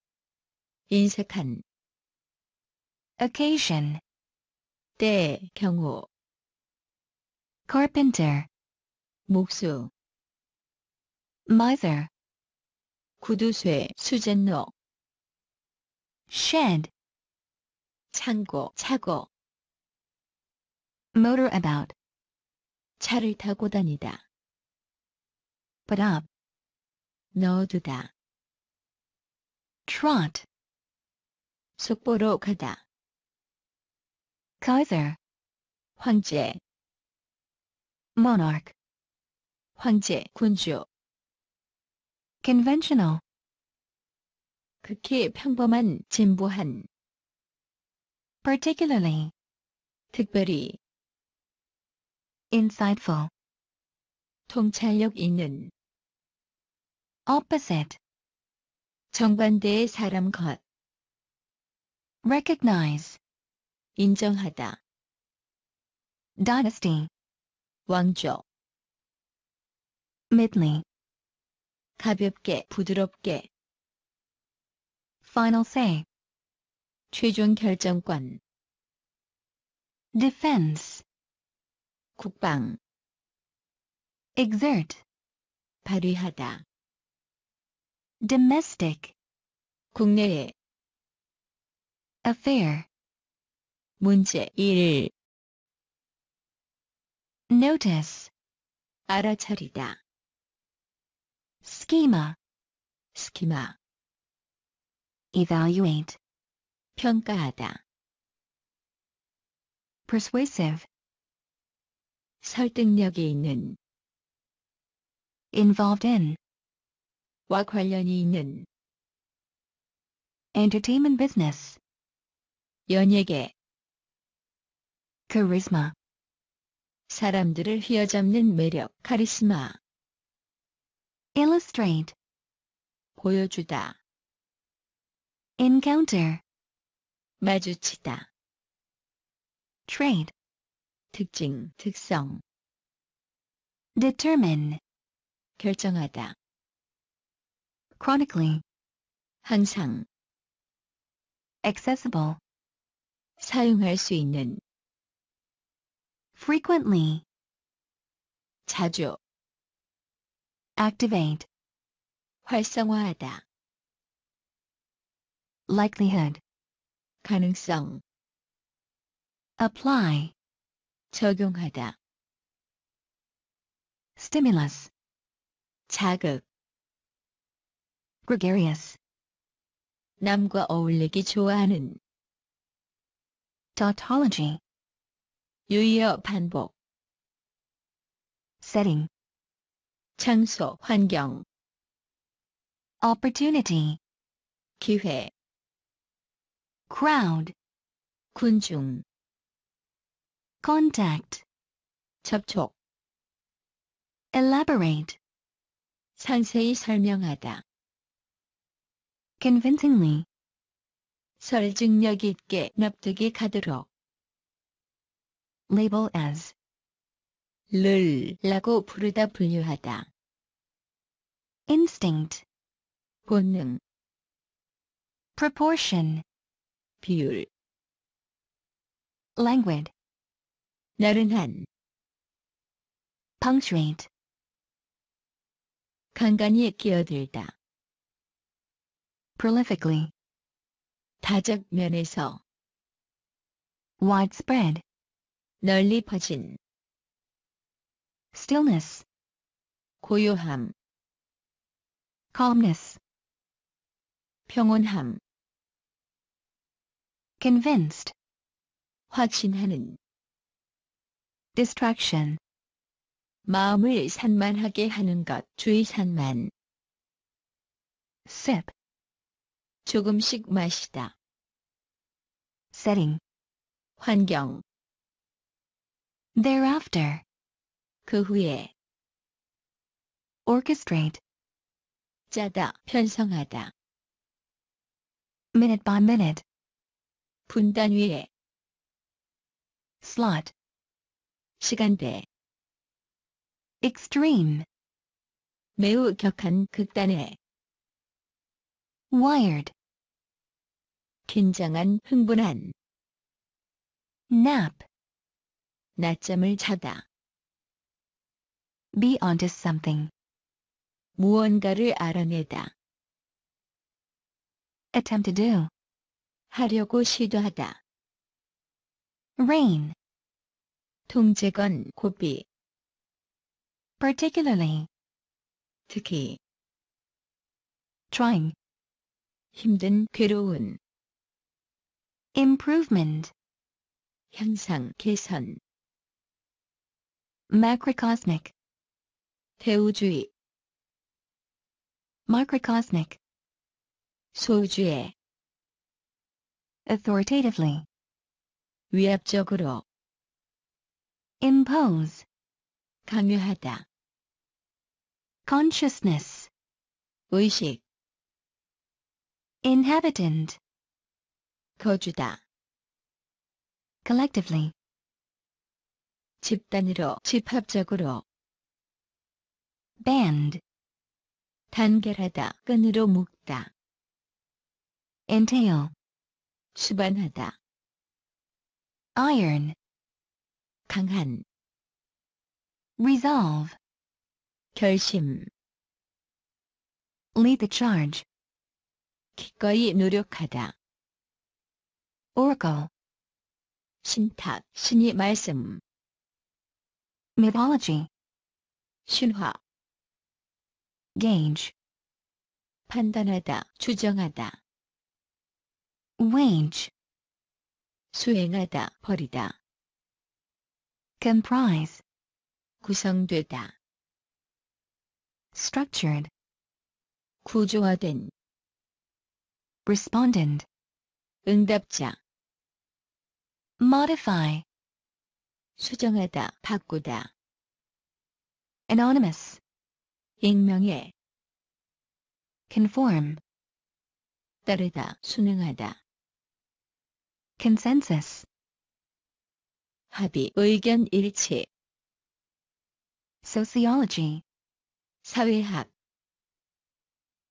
인색한 occasion 때 경우 carpenter 목수 miser 구두쇠 수젠로 shed 창고 차고 motor about 차를 타고 다니다 put up 넣어두다 trot 속보로 가다 Kaiser 황제 monarch 황제 군주 conventional 극히 평범한 진보한 particularly 특별히 insightful 통찰력 있는 opposite 정반대의 사람 것 recognize 인정하다 dynasty 왕조 midly 가볍게 부드럽게 final say 최종 결정권 defense 국방 exert 발휘하다 domestic 국내에 affair 문제 1 notice 알아차리다 schema schema evaluate 평가하다. persuasive 설득력이 있는 involved in 와 관련이 있는 entertainment business 연예계 charisma 사람들을 휘어잡는 매력 카리스마 illustrate 보여주다 encounter 마주치다. trait 특징, 특성 determine 결정하다 chronically 항상 accessible 사용할 수 있는 frequently 자주 activate 활성화하다 likelihood 가능성 apply 적용하다 stimulus 자극 gregarious 남과 어울리기 좋아하는 tautology 유여 반복 setting 장소 환경 opportunity 기회 crowd 군중 contact 접촉 elaborate 상세히 설명하다 convincingly 설득력 있게 납득이 가도록 label as 를 라고 부르다 분류하다 instinct 본능 proportion 비율 languid 나른한 punctuate 간간히 끼어들다 prolifically 다적면에서 widespread 널리 퍼진 stillness 고요함 calmness 평온함 convinced 확신하는 distraction 마음을 산만하게 하는 것 주의 산만 sip 조금씩 마시다 setting 환경 thereafter 그 후에 orchestrate 짜다 편성하다 minute by minute 분단 위에 slot 시간대 extreme 매우 격한 극단에 wired 긴장한 흥분한 nap 낮잠을 자다 be onto something 무언가를 알아내다 attempt to do 하려고 시도하다. rain 동재건 고비 particularly 특히 trying 힘든 괴로운 improvement 현상 개선 macrocosmic 대우주의 microcosmic 소우주의 authoritatively 위압적으로 impose 강요하다 consciousness 의식 inhabitant 거주다 collectively 집단으로 집합적으로 band 단결하다 끈으로 묶다 entail 수반하다 iron 강한 resolve 결심 lead the charge 기꺼이 노력하다 oracle 신탁 신이 말씀 mythology 신화 gauge 판단하다, 추정하다 wage 수행하다 버리다 comprise 구성되다 structured 구조화된 respondent 응답자 modify 수정하다 바꾸다 anonymous 익명의 conform 따르다 수능하다 consensus 합의 의견 일치 sociology 사회학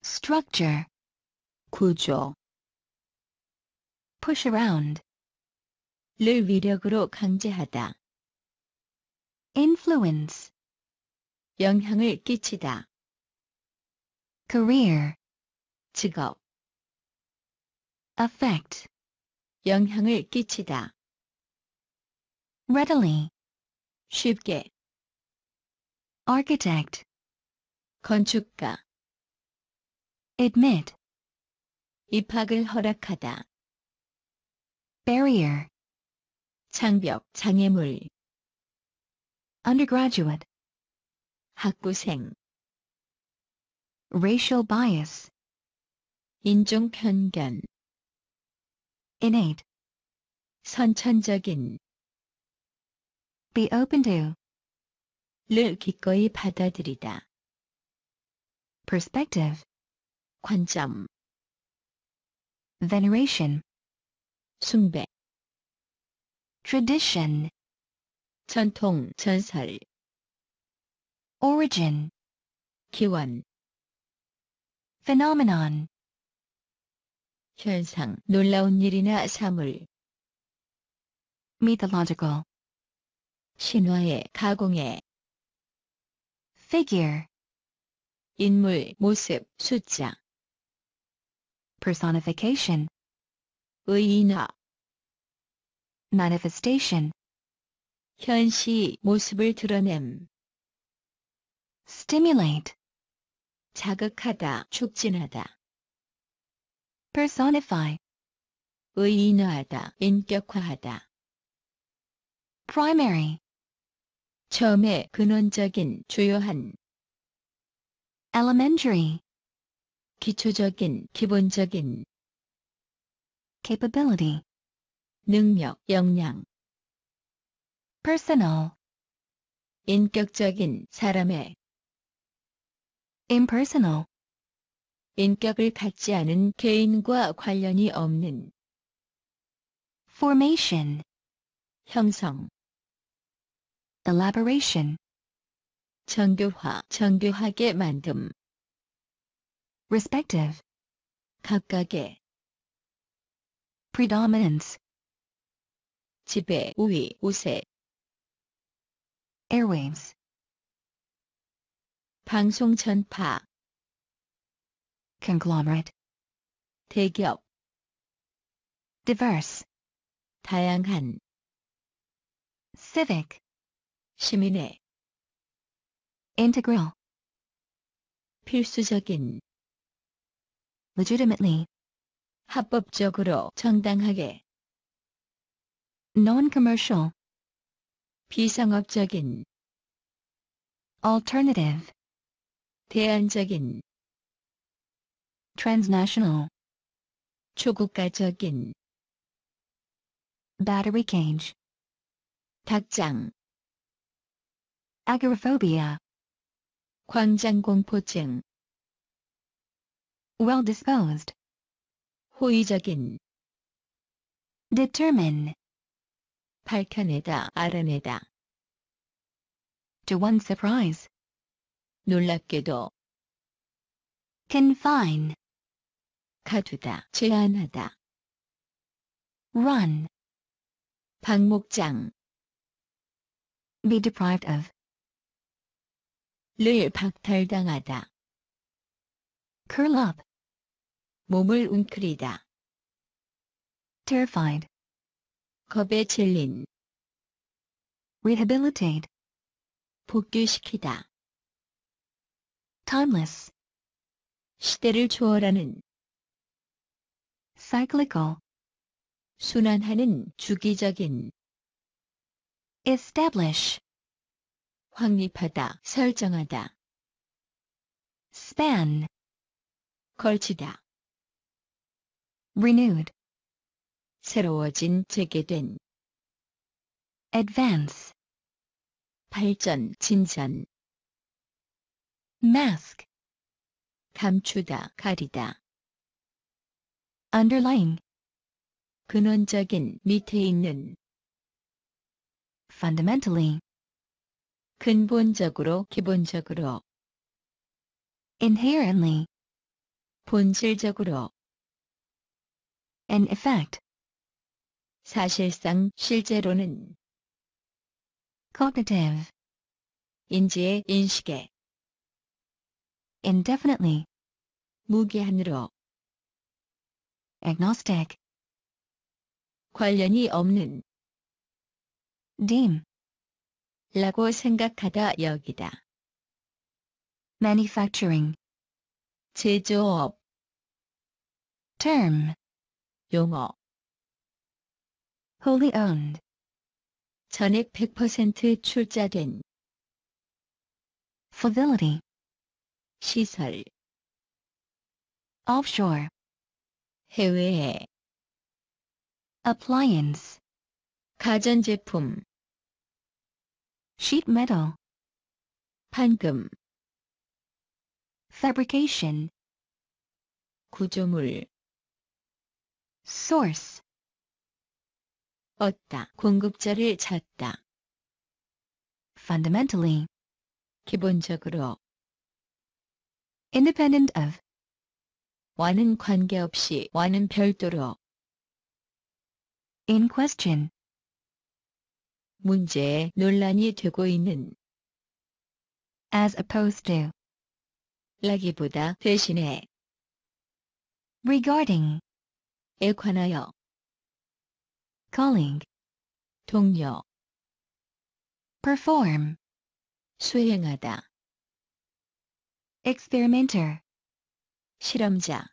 structure 구조 push around 를 위력으로 강제하다 influence 영향을 끼치다 career 직업 affect 영향을 끼치다. readily 쉽게 architect 건축가 admit 입학을 허락하다 barrier 장벽 장애물 undergraduate 학부생 racial bias 인종 편견 innate 선천적인 be open to 를 기꺼이 받아들이다 perspective 관점 veneration 숭배 tradition 전통 전설 origin 기원 phenomenon 현상, 놀라운 일이나 사물. mythological 신화의 가공의 figure 인물, 모습, 숫자 personification 의인화 manifestation 현시, 모습을 드러냄 stimulate 자극하다, 촉진하다 personify 의인화하다, 인격화하다 primary 처음에 근원적인, 주요한 elementary 기초적인, 기본적인 capability 능력, 역량 personal 인격적인, 사람의 impersonal 인격을 갖지 않은 개인과 관련이 없는 formation 형성 elaboration 정교화 정교하게 만듦 respective 각각의 predominance 지배 우위 우세 airwaves 방송 전파 conglomerate 대기업 diverse 다양한 civic 시민의 integral 필수적인 legitimately 합법적으로 정당하게 non-commercial 비상업적인 alternative 대안적인 transnational 초국가적인 battery cage 닭장 agoraphobia 광장공포증 well disposed 호의적인 determine 밝혀내다 알아내다 to one's surprise 놀랍게도 confine 가두다, 제안하다. run 방목장 be deprived of 를 박탈당하다 curl up 몸을 웅크리다 terrified 겁에 질린 rehabilitate 복귀시키다 timeless 시대를 초월하는 cyclical 순환하는 주기적인 establish 확립하다, 설정하다 span 걸치다 renewed 새로워진, 재개된 advance 발전, 진전 mask 감추다, 가리다 underlying 근원적인 밑에 있는 fundamentally 근본적으로 기본적으로 inherently 본질적으로 a n effect 사실상 실제로는 cognitive 인지의 인식에 indefinitely 무기한으로 agnostic 관련이 없는 deem 라고 생각하다 여기다 manufacturing 제조업 term 용어 wholly owned 전액 100% 출자된 facility 시설 offshore 해외에 appliance 가전제품 sheet metal 판금 fabrication 구조물 source 얻다 공급자를 찾다 fundamentally 기본적으로 independent of 와는 관계없이 와는 별도로 in question 문제에 논란이 되고 있는 as opposed to 라기보다 대신에 regarding 에 관하여 calling 동료 perform 수행하다 experimenter 실험자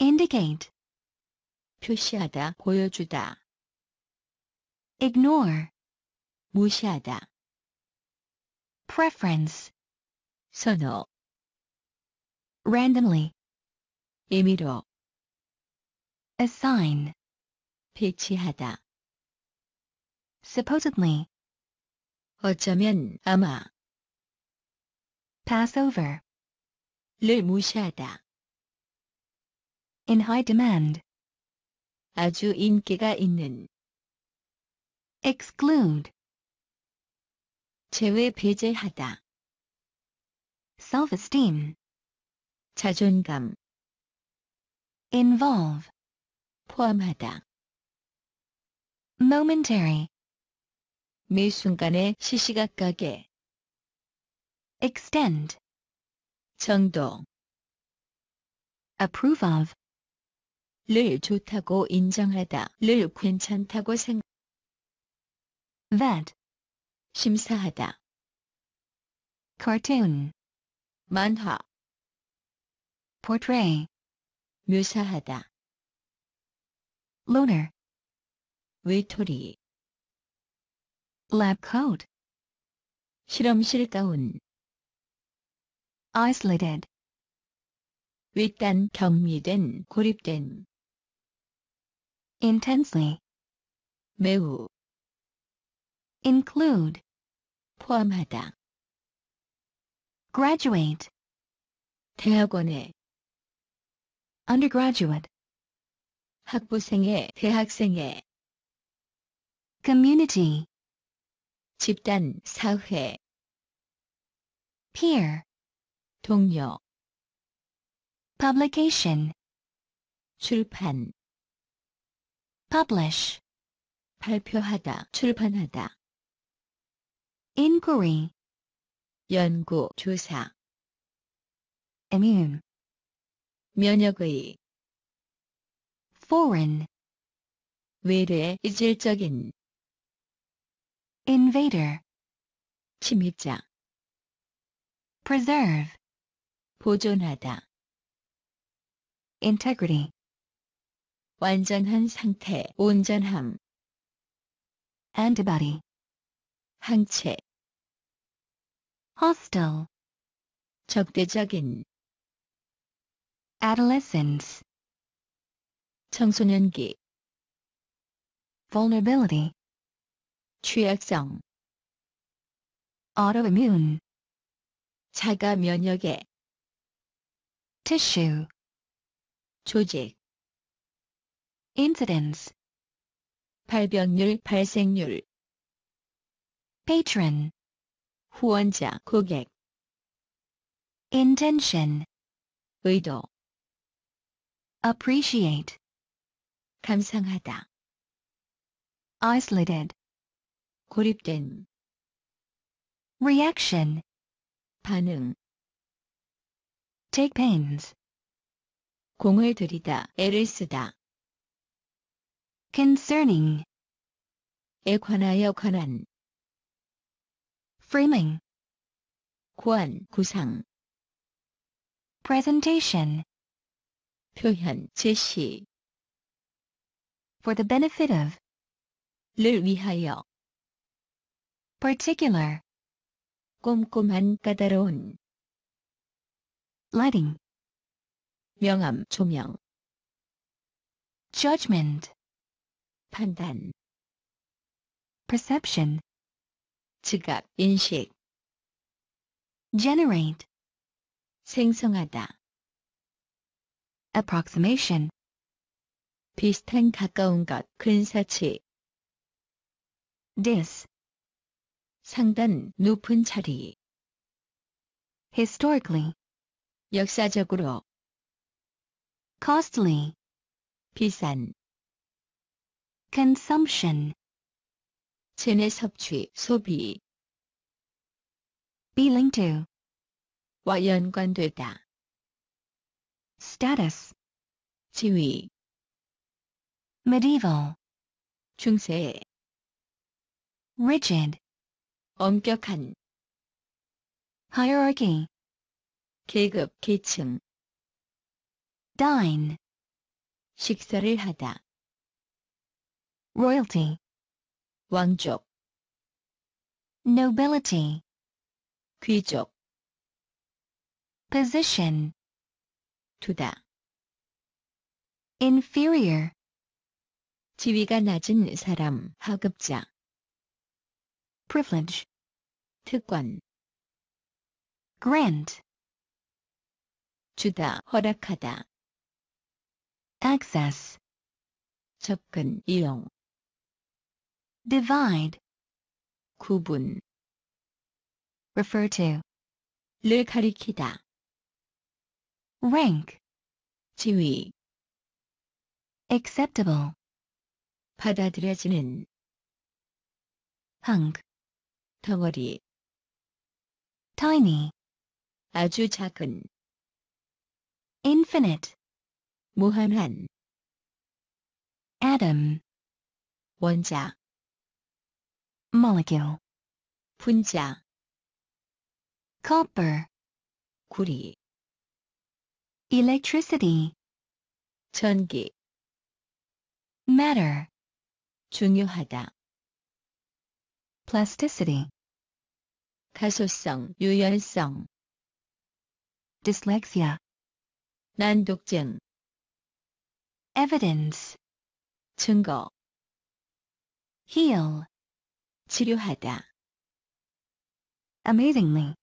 indicate 표시하다 보여주다 ignore 무시하다 preference 선호 randomly 임의로 assign 배치하다 supposedly 어쩌면 아마 pass over 를 무시하다. in high demand 아주 인기가 있는 exclude 제외 배제하다 self-esteem 자존감 involve 포함하다 momentary 매 순간에 시시각각에 extend 정도 approve of 를 좋다고 인정하다 를 괜찮다고 생 that 심사하다 cartoon 만화 portray 묘사하다 loner 외톨이 lab coat 실험실 가운 isolated 윗단 격리된 고립된 intensely 매우 include 포함하다 graduate 대학원에 undergraduate 학부생에 대학생에. community 집단 사회 peer 동료 publication 출판 publish 발표하다 출판하다 inquiry 연구 조사 immune 면역의 foreign 외래 이질적인 invader 침입자 preserve 보존하다. integrity 완전한 상태, 온전함. antibody 항체 hostile 적대적인 adolescence 청소년기 vulnerability 취약성 autoimmune 자가 면역에 tissue 조직 incidence 발병률 발생률 patron 후원자 고객 intention 의도 appreciate 감상하다 isolated 고립된 reaction 반응 take pains 공을 들이다, 애를 쓰다. concerning 에 관하여 관한 framing 고안, 구상 presentation 표현, 제시 for the benefit of 를 위하여 particular 꼼꼼한 까다로운 lighting 명암 조명 judgment 판단 perception 지각 인식 generate 생성하다 approximation 비슷한 가까운 것 근사치 dis 상단 높은 자리 historically 역사적으로 costly 비싼 consumption 체내 섭취 소비 be linked to 와 연관되다 status 지위 medieval 중세 rigid 엄격한 hierarchy 계급 계층 dine 식사를 하다 royalty 왕족 nobility 귀족 position 두다 inferior 지위가 낮은 사람 하급자 privilege 특권 grant 주다 허락하다 access 접근 이용 divide 구분 refer to 를 가리키다 rank 지위 acceptable 받아들여지는 hunk 덩어리 tiny 아주 작은 infinite 무한한 Adam. 원자 molecule 분자 copper 구리 electricity 전기 matter 중요하다 plasticity 가소성, 유연성 dyslexia 난독증 evidence 증거 heal 치료하다 amazingly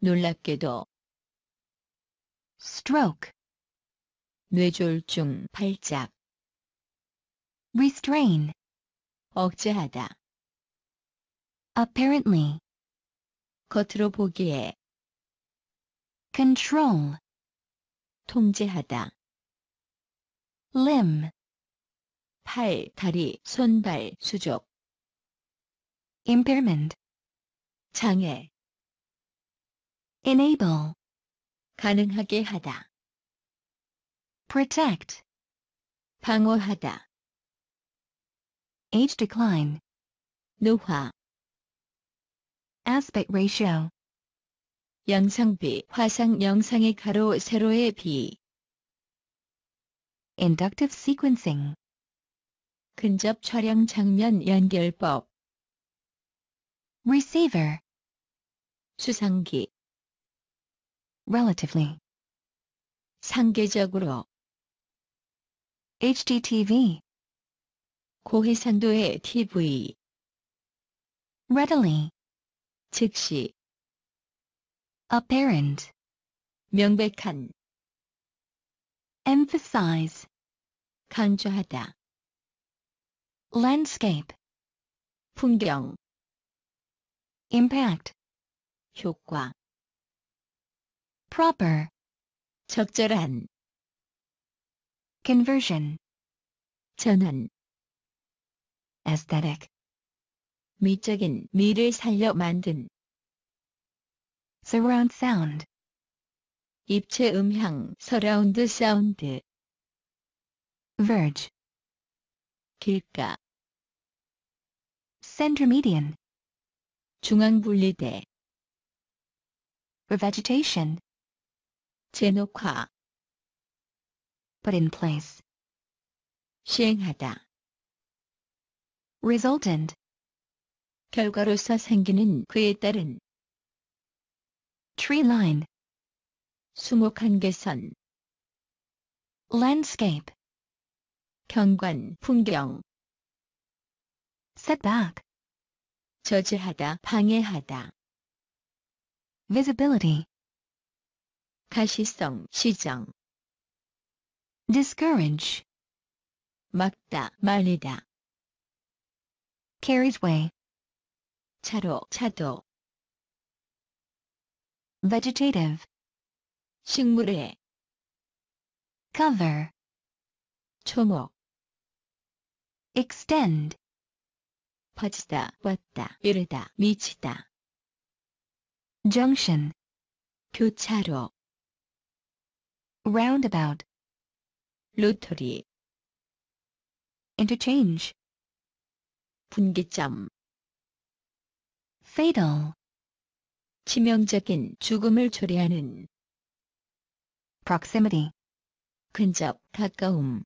놀랍게도 stroke 뇌졸중 발작 restrain 억제하다 apparently 겉으로 보기에 control 통제하다. limb 팔, 다리, 손발, 수족 impairment 장애 enable 가능하게 하다 protect 방어하다 age decline 노화 aspect ratio 영상비 화상 영상의 가로 세로의 비 Inductive Sequencing 근접 촬영 장면 연결법 Receiver 수상기 Relatively 상대적으로 HDTV 고해상도의 TV readily 즉시 apparent 명백한 emphasize 강조하다 landscape 풍경 impact 효과 proper 적절한 conversion 전환 aesthetic 미적인 미를 살려 만든 surround sound 입체 음향 surround sound verge 길가 center median 중앙 분리대 revegetation 제녹화 put in place 시행하다 resultant 결과로서 생기는 그에 따른 tree line 수목한계선 landscape 경관 풍경 setback 저지하다 방해하다 visibility 가시성 시정 discourage 막다 말리다 carriageway 차로 차도 vegetative 식물의 cover 초목 extend 퍼지다 왔다 이르다 미치다 junction 교차로 roundabout 로터리 interchange 분기점 fatal 치명적인 죽음을 초래하는 proximity 근접, 가까움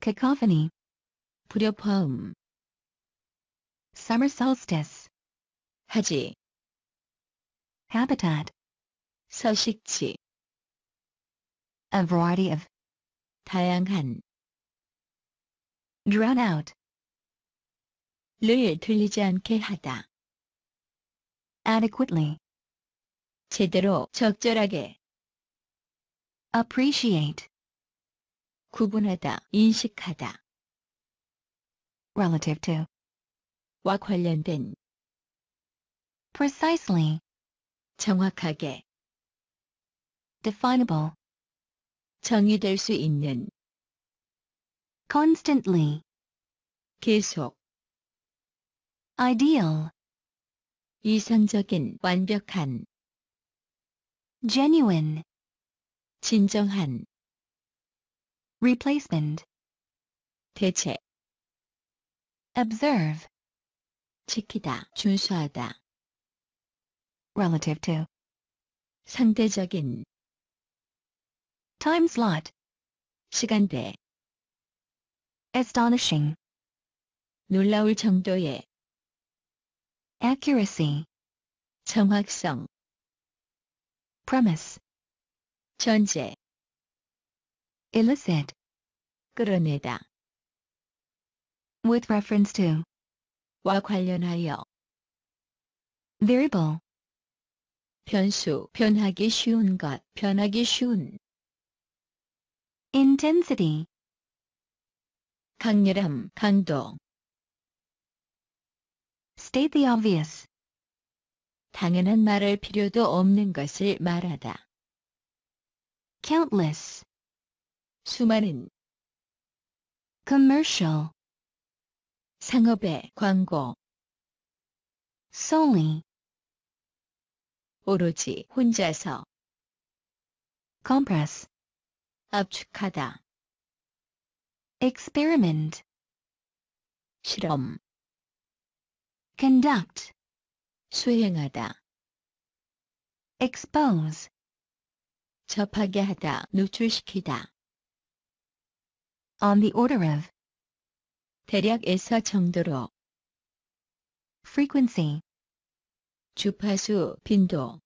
cacophony 불협화음 summer solstice 하지 habitat 서식지 a variety of 다양한 drown out 를 들리지 않게 하다. adequately 제대로 적절하게 appreciate 구분하다, 인식하다 relative to 와 관련된 precisely 정확하게 definable 정의될 수 있는 constantly 계속 ideal 이상적인 완벽한 genuine 진정한 replacement 대체 observe 지키다 준수하다 relative to 상대적인 time slot 시간대 astonishing 놀라울 정도의 accuracy 정확성 promise 전제 elicit 끌어내다 with reference to 와 관련하여 variable 변수 변하기 쉬운 것 변하기 쉬운 intensity 강렬함 강도 state the obvious. 당연한 말할 필요도 없는 것을 말하다. countless 수많은 commercial 상업의 광고 solely 오로지 혼자서 compress 압축하다 experiment 실험 conduct 수행하다 expose 접하게 하다 노출시키다 on the order of 대략에서 정도로 frequency 주파수 빈도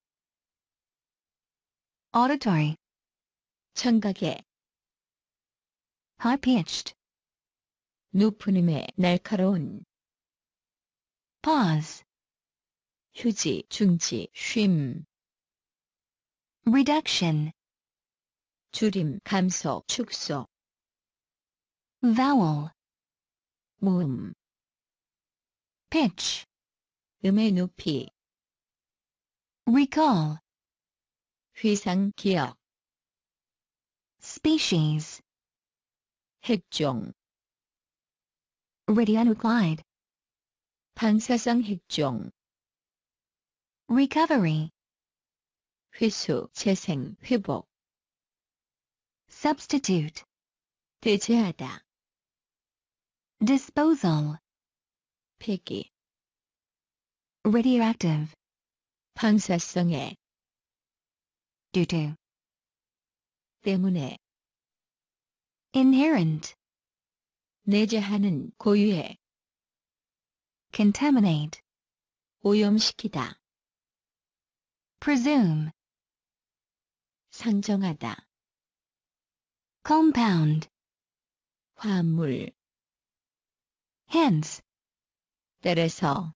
auditory 청각에 high pitched 높은 음의 날카로운 pause 휴지, 중지, 쉼 reduction 줄임, 감소, 축소 vowel 모음 pitch 음의 높이 recall 회상, 기억 species 핵종 radionuclide 반사성 핵종 recovery 회수, 재생, 회복 substitute 대체하다 disposal 폐기 radioactive 방사성에 due to 때문에 inherent 내재하는 고유의 contaminate 오염시키다 presume 상정하다 compound 화물 hence 따라서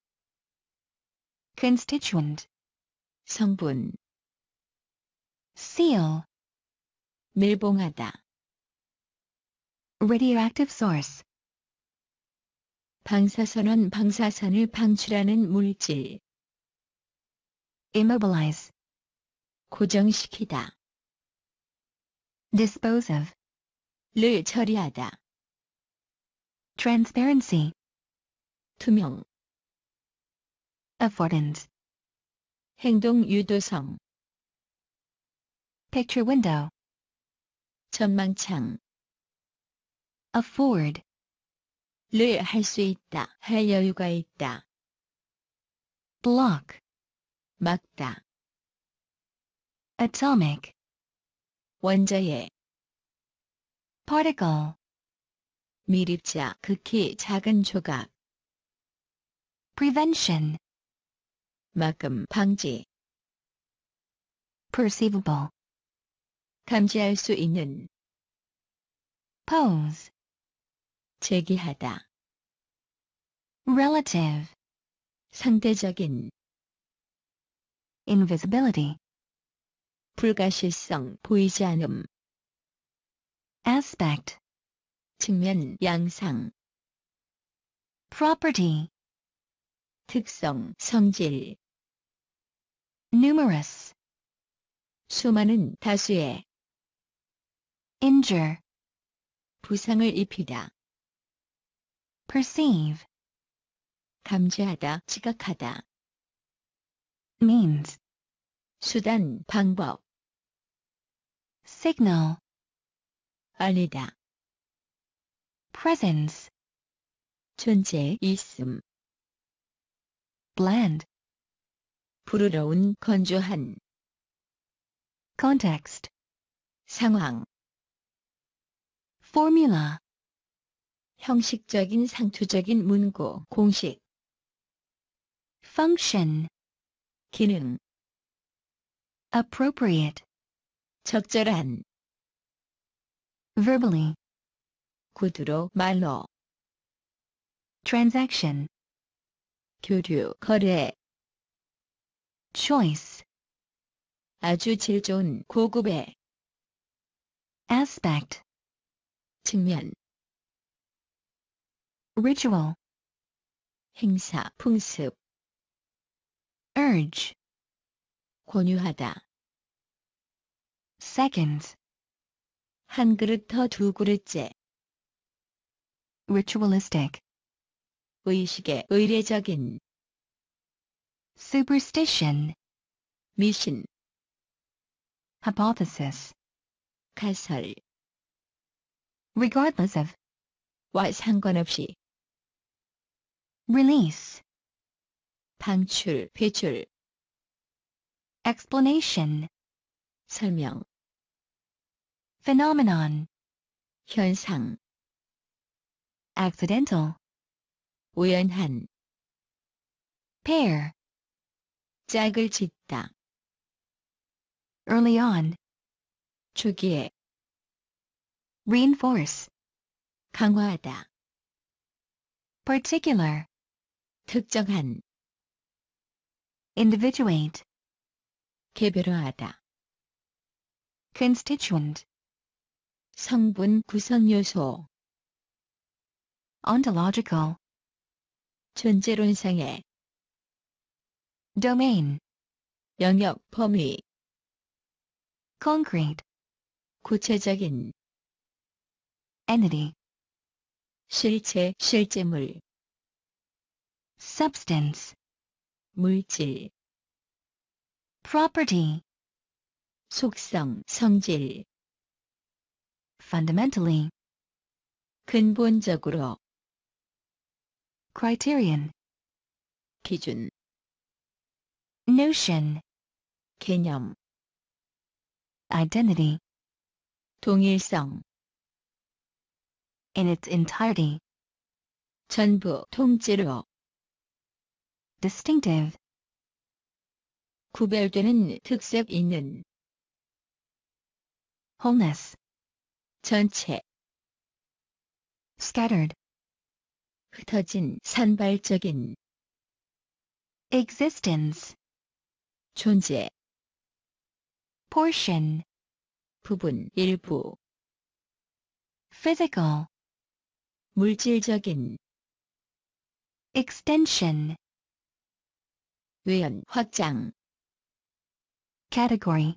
constituent 성분 seal 밀봉하다 radioactive source 방사선은 방사선을 방출하는 물질. immobilize 고정시키다. dispose of 를 처리하다. transparency 투명 affordance 행동 유도성 picture window 전망창 afford 를할수 있다. 할 여유가 있다. block 막다. atomic 원자의 particle 미립자 극히 작은 조각 prevention 막음 방지 perceivable 감지할 수 있는 pose 제기하다. relative 상대적인 invisibility 불가실성 보이지 않음 aspect 측면 양상 property 특성 성질 numerous 수많은 다수의 injure 부상을 입히다 perceive 감지하다, 지각하다 means 수단, 방법 signal 알리다 presence 존재, 있음 bland 부르러운, 건조한 context 상황 formula 형식적인 상투적인 문구 공식 function 기능 appropriate 적절한 verbally 구두로 말로 transaction 교류 거래 choice 아주 질 좋은 고급의 aspect 측면 ritual 행사 풍습 urge 권유하다 Seconds, 한 그릇 더 두 그릇째 ritualistic 의식의 의례적인 superstition 미신 hypothesis 가설 regardless of 와 상관없이 release 방출, 배출 explanation 설명 phenomenon 현상 accidental 우연한 pair 짝을 짓다 early on 초기에 reinforce 강화하다 particular 특정한 individuate 개별화하다 constituent 성분 구성 요소 ontological 존재론상의 domain 영역 범위 concrete 구체적인 entity 실체 실재물 substance 물질 property 속성 성질 fundamentally 근본적으로 criterion 기준 notion 개념 identity 동일성 in its entirety 전부 통째로 distinctive 구별되는 특색 있는 wholeness 전체 scattered 흩어진 산발적인 existence 존재 portion 부분 일부 physical 물질적인 extension 외연 확장 category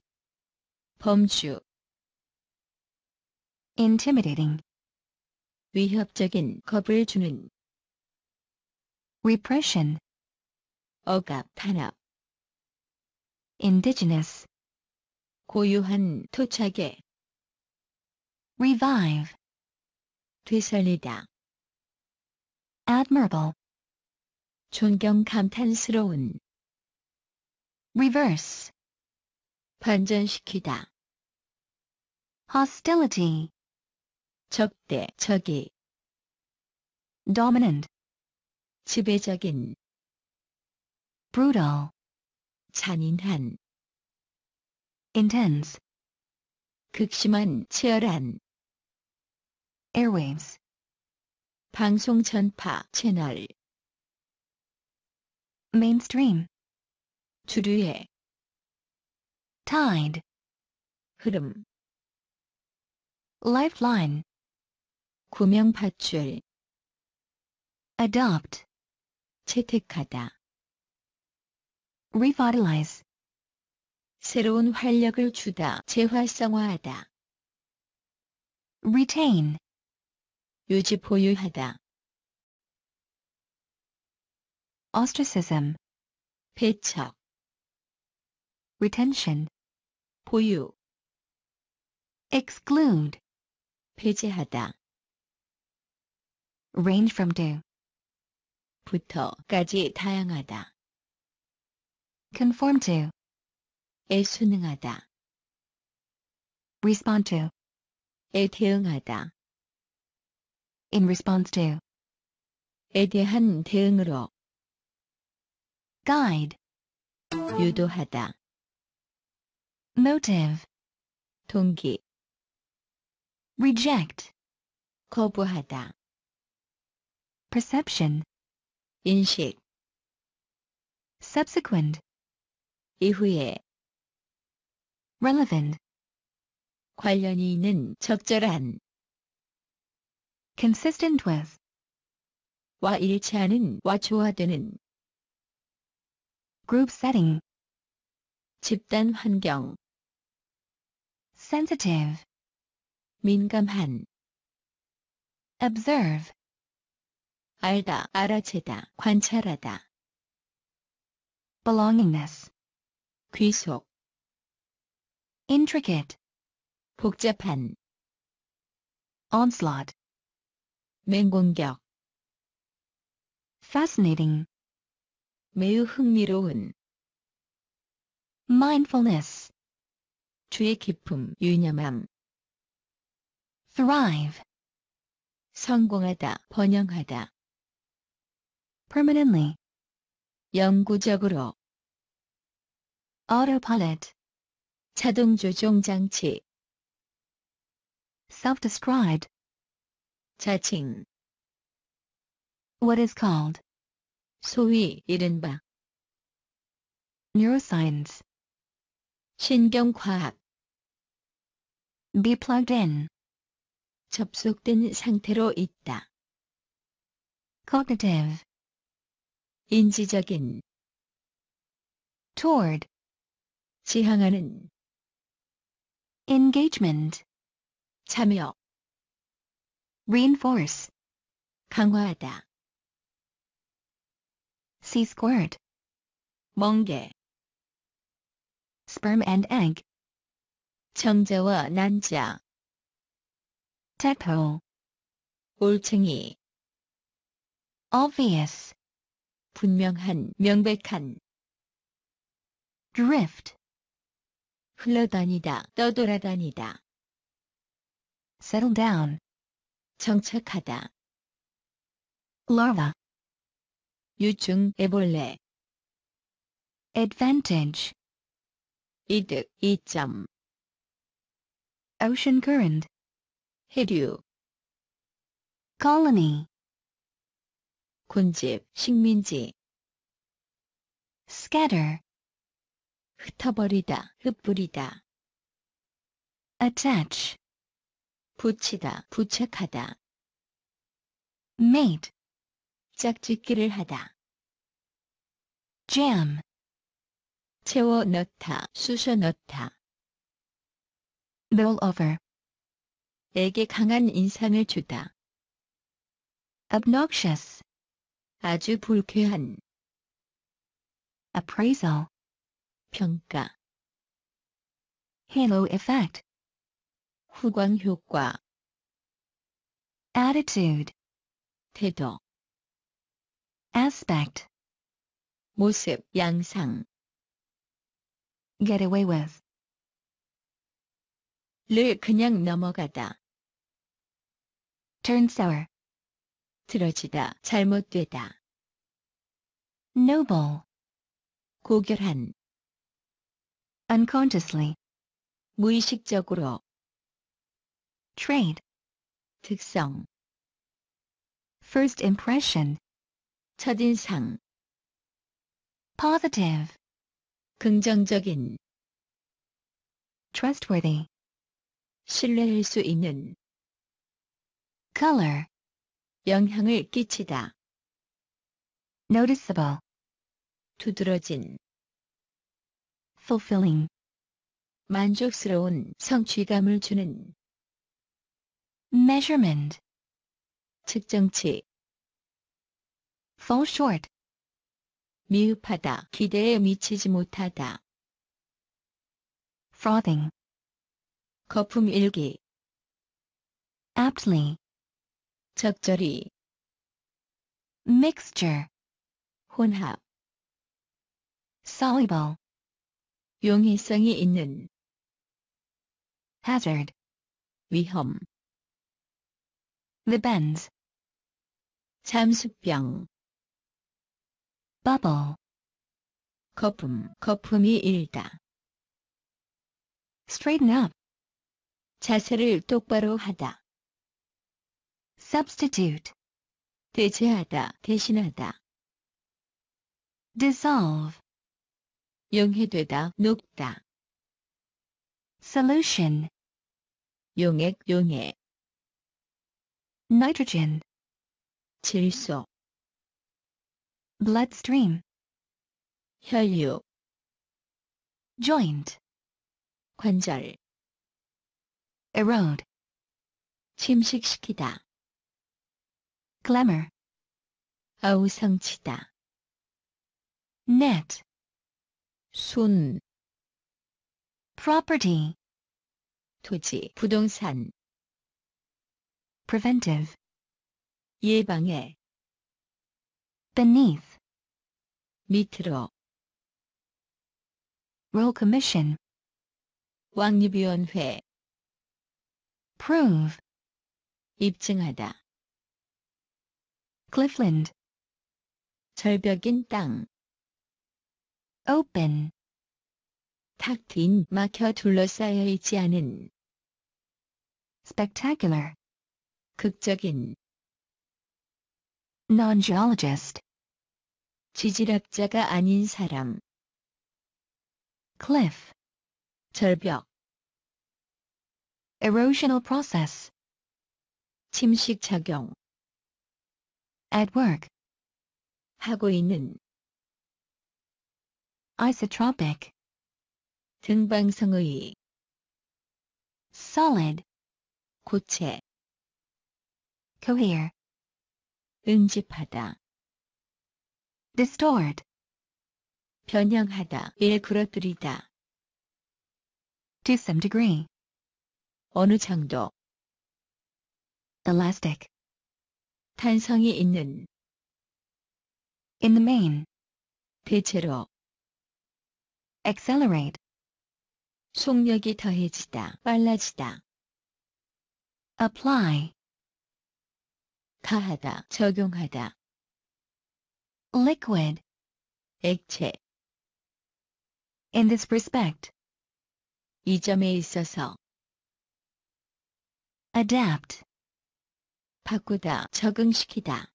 범주 intimidating 위협적인 겁을 주는 repression 억압 탄압 indigenous 고유한 토착의 revive 되살리다 admirable 존경 감탄스러운 reverse 반전시키다 hostility 적대 적이 dominant 지배적인 brutal 잔인한 intense 극심한 치열한 airwaves 방송 전파 채널 mainstream 주류해 tide 흐름 lifeline 구명파출 adopt 채택하다 revitalize 새로운 활력을 주다 재활성화하다 retain 유지 보유하다 ostracism 배척 retention 보유 exclude 배제하다 range from to 부터까지 다양하다 conform to 에 수능하다 respond to 에 대응하다 in response to 에 대한 대응으로 guide 유도하다 motive 동기 reject 거부하다 perception 인식 subsequent 이후에 relevant 관련이 있는 적절한 consistent with 와 일치하는 와 조화되는 group setting 집단 환경 sensitive 민감한 observe 알다, 알아채다, 관찰하다 belongingness 귀속 intricate 복잡한 onslaught 맹공격 fascinating 매우 흥미로운 mindfulness 주의 기쁨, 유념함 thrive 성공하다 번영하다 permanently 영구적으로 autopilot 자동조종 장치 self-described 자칭 what is called 소위 이른바 neuroscience 신경과학 be plugged in 접속된 상태로 있다. cognitive 인지적인 toward 지향하는 engagement 참여 reinforce 강화하다 c squared 멍게 sperm and egg. 정자와 난자. tadpole. 올챙이. obvious. 분명한, 명백한. drift. 흘러다니다, 떠돌아다니다. settle down. 정착하다. larva. 유충, 애벌레. advantage. 이득 2점 Ocean Current 해류 Colony 군집 식민지 Scatter 흩어버리다 흩뿌리다 Attach 붙이다 부착하다 Mate 짝짓기를 하다 Jam 채워 넣다, 쑤셔 넣다. mull over 에게 강한 인상을 주다. obnoxious 아주 불쾌한 appraisal 평가 halo effect 후광 효과 attitude 태도 aspect 모습, 양상 get away with 를 그냥 넘어가다 turn sour 틀어지다 잘못되다 noble 고결한 unconsciously 무의식적으로 trade 특성 first impression 첫인상 positive 긍정적인 trustworthy 신뢰할 수 있는 color 영향을 끼치다 noticeable 두드러진 fulfilling 만족스러운 성취감을 주는 measurement 측정치 fall short 미흡하다. 기대에 미치지 못하다. frothing 거품 일기 aptly 적절히 mixture 혼합 soluble 용해성이 있는 hazard 위험 the bends 잠수병 빠버 거품, 거품이 일다. straighten up 자세를 똑바로 하다. substitute 대체하다, 대신하다. dissolve 용해되다, 녹다. solution 용액, 용해. nitrogen 질소 bloodstream 혈류 joint 관절 erode 침식시키다 glamour 아우성치다 net 순. property 토지 부동산 preventive 예방해 beneath 밑으로 Royal Commission 왕립위원회 prove 입증하다 cliffland 절벽인 땅 open 탁 트인 막혀 둘러싸여 있지 않은 spectacular 극적인 non-geologist 지질학자가 아닌 사람. cliff 절벽 erosional process 침식 작용 at work 하고 있는 isotropic 등방성의 solid 고체 cohere 응집하다 distort 변형하다, 일그러뜨리다. to some degree 어느 정도 elastic 탄성이 있는 in the main 대체로 accelerate 속력이 더해지다, 빨라지다. apply 가하다, 적용하다. liquid 액체 In this respect 이 점에 있어서 adapt 바꾸다 적응시키다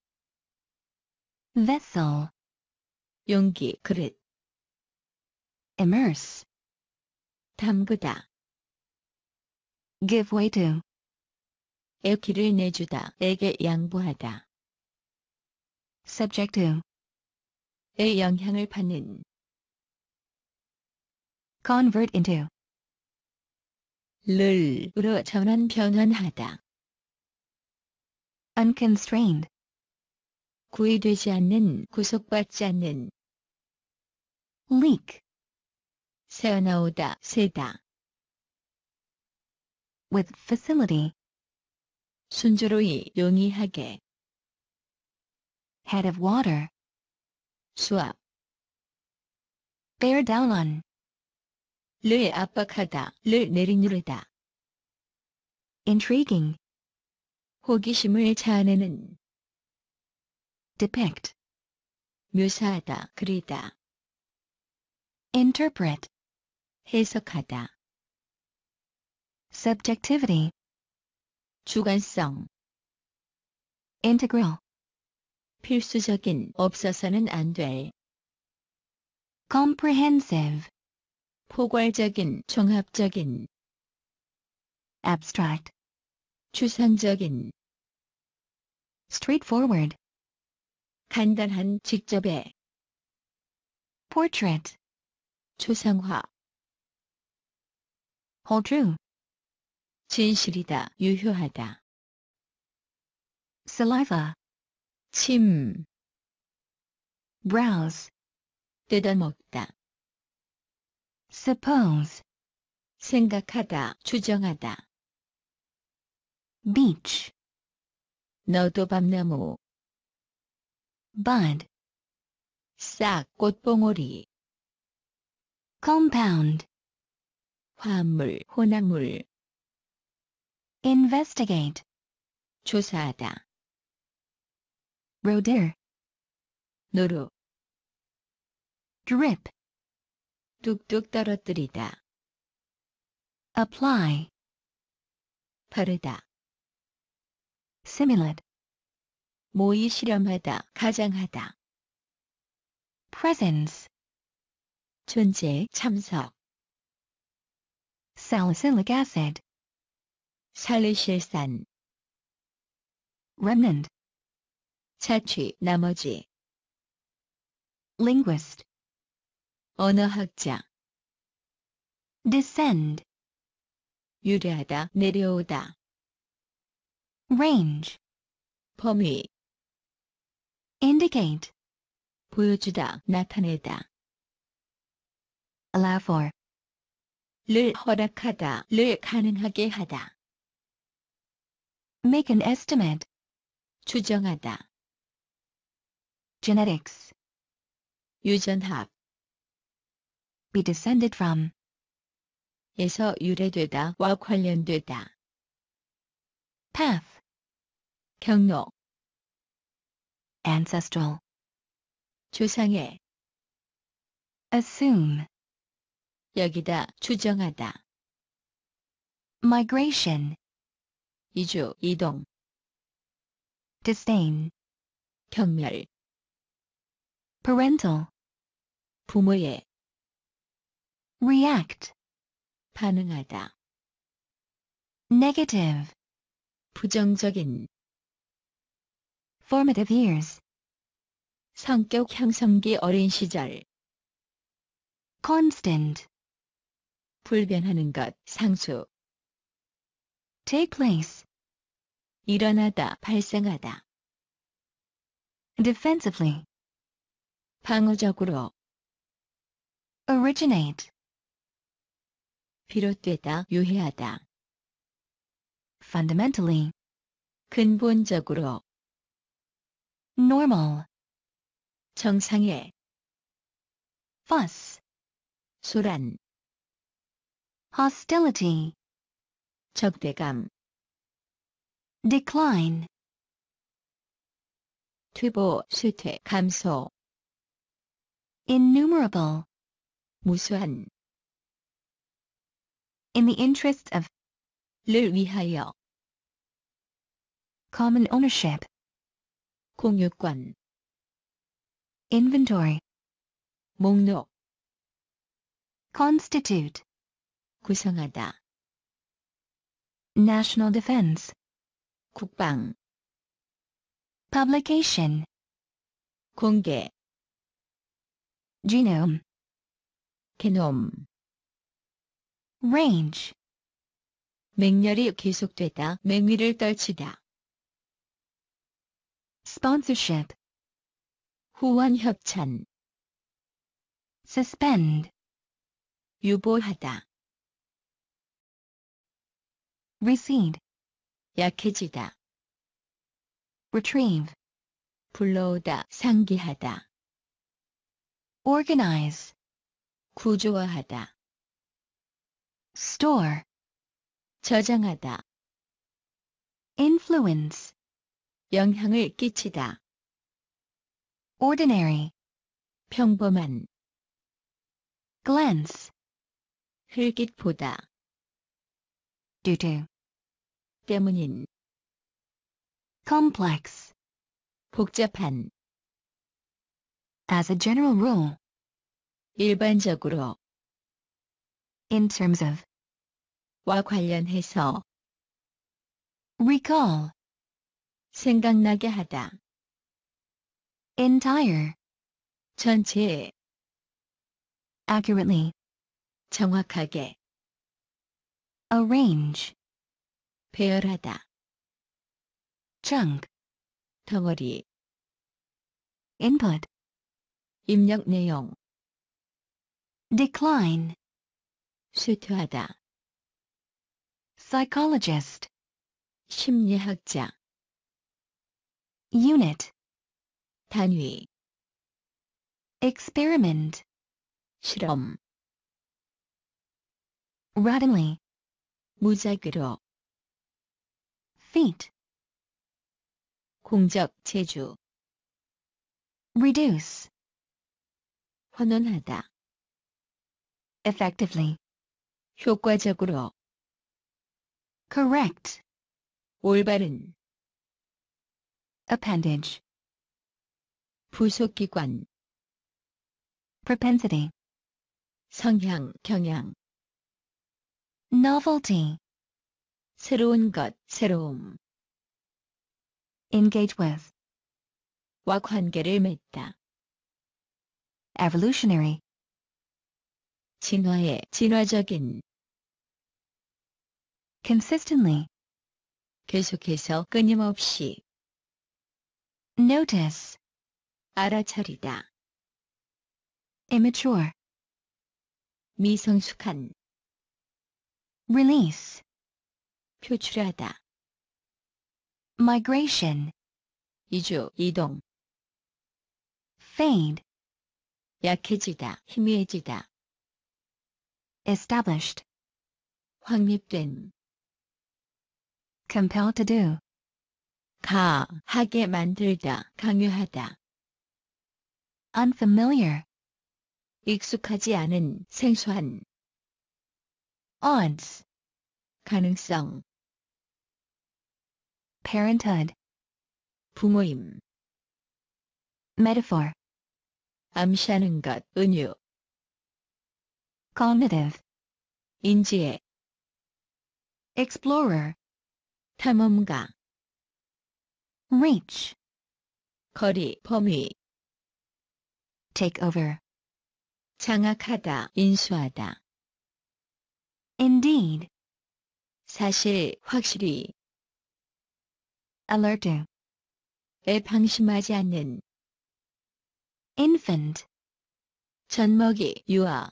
vessel 용기 그릇 immerse 담그다 give way to 에 내주다 에게 양보하다 subject to a 영향을 받는 convert into 를으로 전환 변환하다 unconstrained 구애되지 않는 구속받지 않는 leak 새어나오다 새다 with facility 순조로이 용이하게 head of water 수압 bear down on 를 압박하다, 를 내리누르다. intriguing 호기심을 자아내는 depict 묘사하다, 그리다 interpret 해석하다 subjectivity 주관성 integral 필수적인 없어서는 안될 comprehensive 포괄적인 종합적인 abstract 추상적인 straightforward 간단한 직접의 portrait 초상화 all true 진실이다 유효하다 saliva 침 browse 뜯어먹다 suppose 생각하다 추정하다 beach 너도 밤나무 bud 싹 꽃봉오리 compound 화물 혼합물 investigate 조사하다 roder 노루 drip 뚝뚝 떨어뜨리다 apply 바르다 simulate 모의 실험하다 가장하다 presence 존재 참석 salicylic acid 살리실산 remnant 자취 나머지 linguist 언어학자 descend 유래하다 내려오다 range 범위 indicate 보여주다 나타내다 allow for 를 허락하다 를 가능하게 하다 make an estimate 추정하다 genetics 유전학 be descended from 에서 유래되다 와 관련되다 path 경로 ancestral 조상의 assume 여기다 추정하다 migration 이주 이동 disdain 경멸 parental 부모의 react 반응하다 negative 부정적인 formative years 성격 형성기 어린 시절 constant 불변하는 것 상수 take place 일어나다 발생하다 defensively 방어적으로 originate 비롯되다 유해하다 fundamentally 근본적으로 normal 정상의 fuss 소란 hostility 적대감 decline 퇴보, 실퇴, 감소 innumerable 무수한 in the interest of 를 위하여 common ownership 공유권 inventory 목록 constitute 구성하다 national defense 국방 publication 공개 genome genome range 맹렬히 계속되다 맹위를 떨치다 sponsorship 후원 협찬 suspend 유보하다 recede 약해지다 retrieve 불러오다 상기하다 organize 구조화하다 store 저장하다 influence 영향을 끼치다 ordinary 평범한 glance 흘깃 보다 due to 때문인 complex 복잡한 As a general rule. 일반적으로. In terms of. 와 관련해서. Recall. 생각나게 하다. Entire. 전체. Accurately. 정확하게. Arrange. 배열하다. Chunk. 덩어리. Input. 입력 내용 decline 쇠퇴하다 psychologist 심리학자 unit 단위 experiment 실험 randomly 무작위로 f e e t 공적 제주 reduce 헌원하다. effectively 효과적으로 correct 올바른 appendage 부속기관 propensity 성향, 경향 novelty 새로운 것, 새로움 engage with 와 관계를 맺다 evolutionary 진화의 진화적인 consistently 계속해서 끊임없이 notice 알아차리다 immature 미성숙한 release 표출하다 migration 이주 이동 fade 약해지다, 희미해지다. established 확립된 compelled to do 가, 하게 만들다, 강요하다 unfamiliar 익숙하지 않은, 생소한 odds 가능성 parenthood 부모임 metaphor 암시하는 것, 은유. cognitive, 인지의 explorer, 탐험가 reach, 거리, 범위 take over, 장악하다, 인수하다 indeed, 사실, 확실히 alerting, 에 방심하지 않는 infant 젖먹이 유아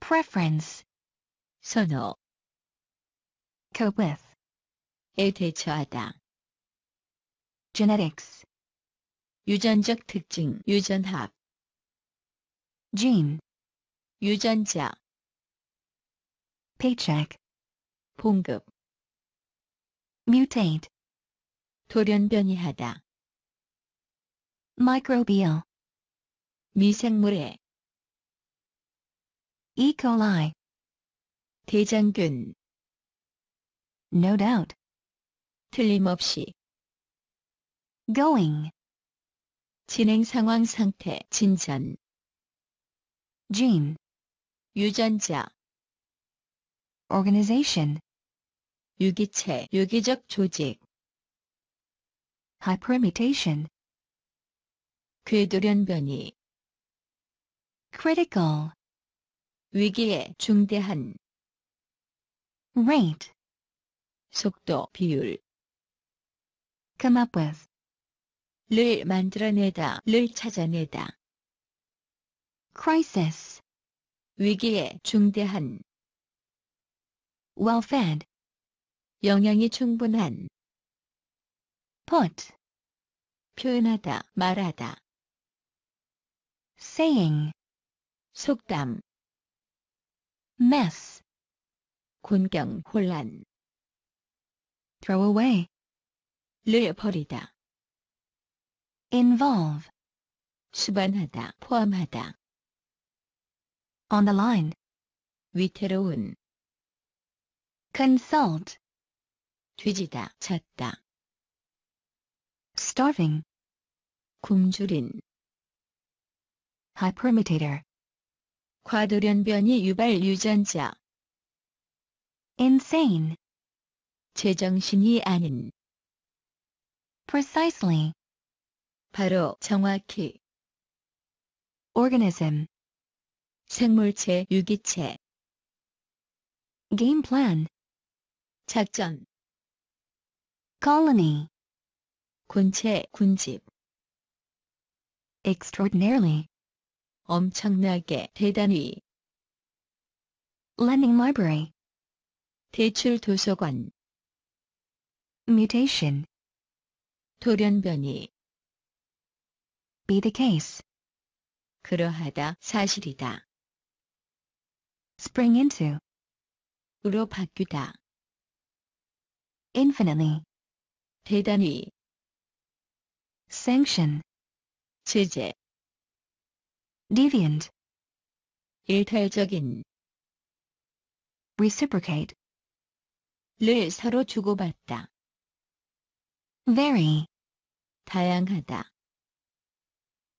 preference 선호 cope with 에 대처하다 genetics 유전적 특징 유전학 gene 유전자 paycheck 봉급 mutate 돌연변이하다 microbial 미생물의 E. coli 대장균 no doubt 틀림없이 going 진행 상황 상태 진전 gene 유전자 organization 유기체 유기적 조직 hypermutation 괴도련변이 critical 위기에 중대한 rate 속도 비율 come up with 를 만들어내다 를 찾아내다 crisis 위기에 중대한 well fed 영양이 충분한 put 표현하다 말하다 saying 속담 mess 군경 혼란 throw away 버리다. involve 수반하다 포함하다 on the line 위태로운 consult 뒤지다 찾다 starving 굶주린 hypermutator. 과도련변이 유발 유전자. insane. 제정신이 아닌. precisely. 바로 정확히. organism. 생물체 유기체. game plan. 작전. colony. 군체 군집. extraordinarily. 엄청나게 대단히 lending library 대출 도서관 mutation 돌연변이 be the case 그러하다 사실이다 spring into 으로 바뀌다 infinitely 대단히 sanction 제재 deviant 일탈적인 reciprocate 를 서로 주고받다 very 다양하다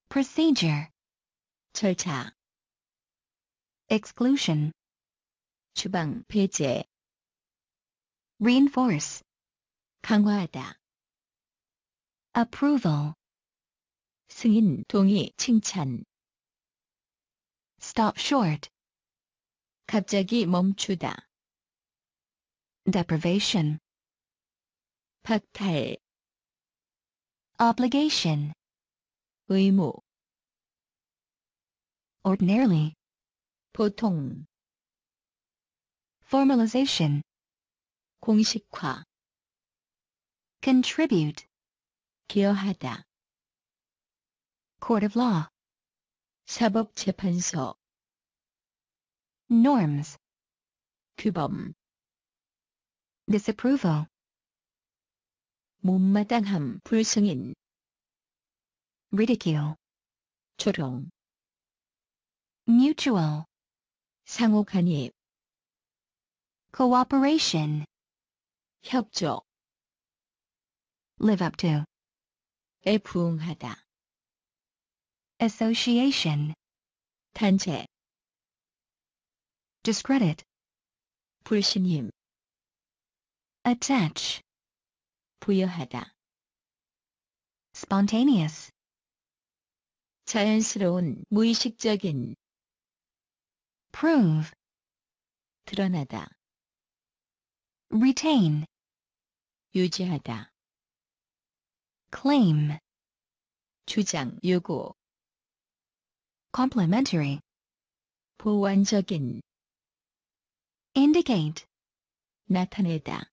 procedure 절차 exclusion 추방 배제 reinforce 강화하다 approval 승인 동의 칭찬 stop short. 갑자기 멈추다. deprivation. 박탈. obligation. 의무. ordinarily. 보통. formalization. 공식화. contribute. 기여하다. court of law. 사법재판소 norms 규범 disapproval 못마땅함 불승인 ridicule 조롱 mutual 상호간입, cooperation 협조 live up to 에 부응하다 association 단체 discredit 불신임 attach 부여하다 spontaneous 자연스러운 무의식적인 prove 드러나다 retain 유지하다 claim 주장 요구 complementary 보완적인 indicate 나타내다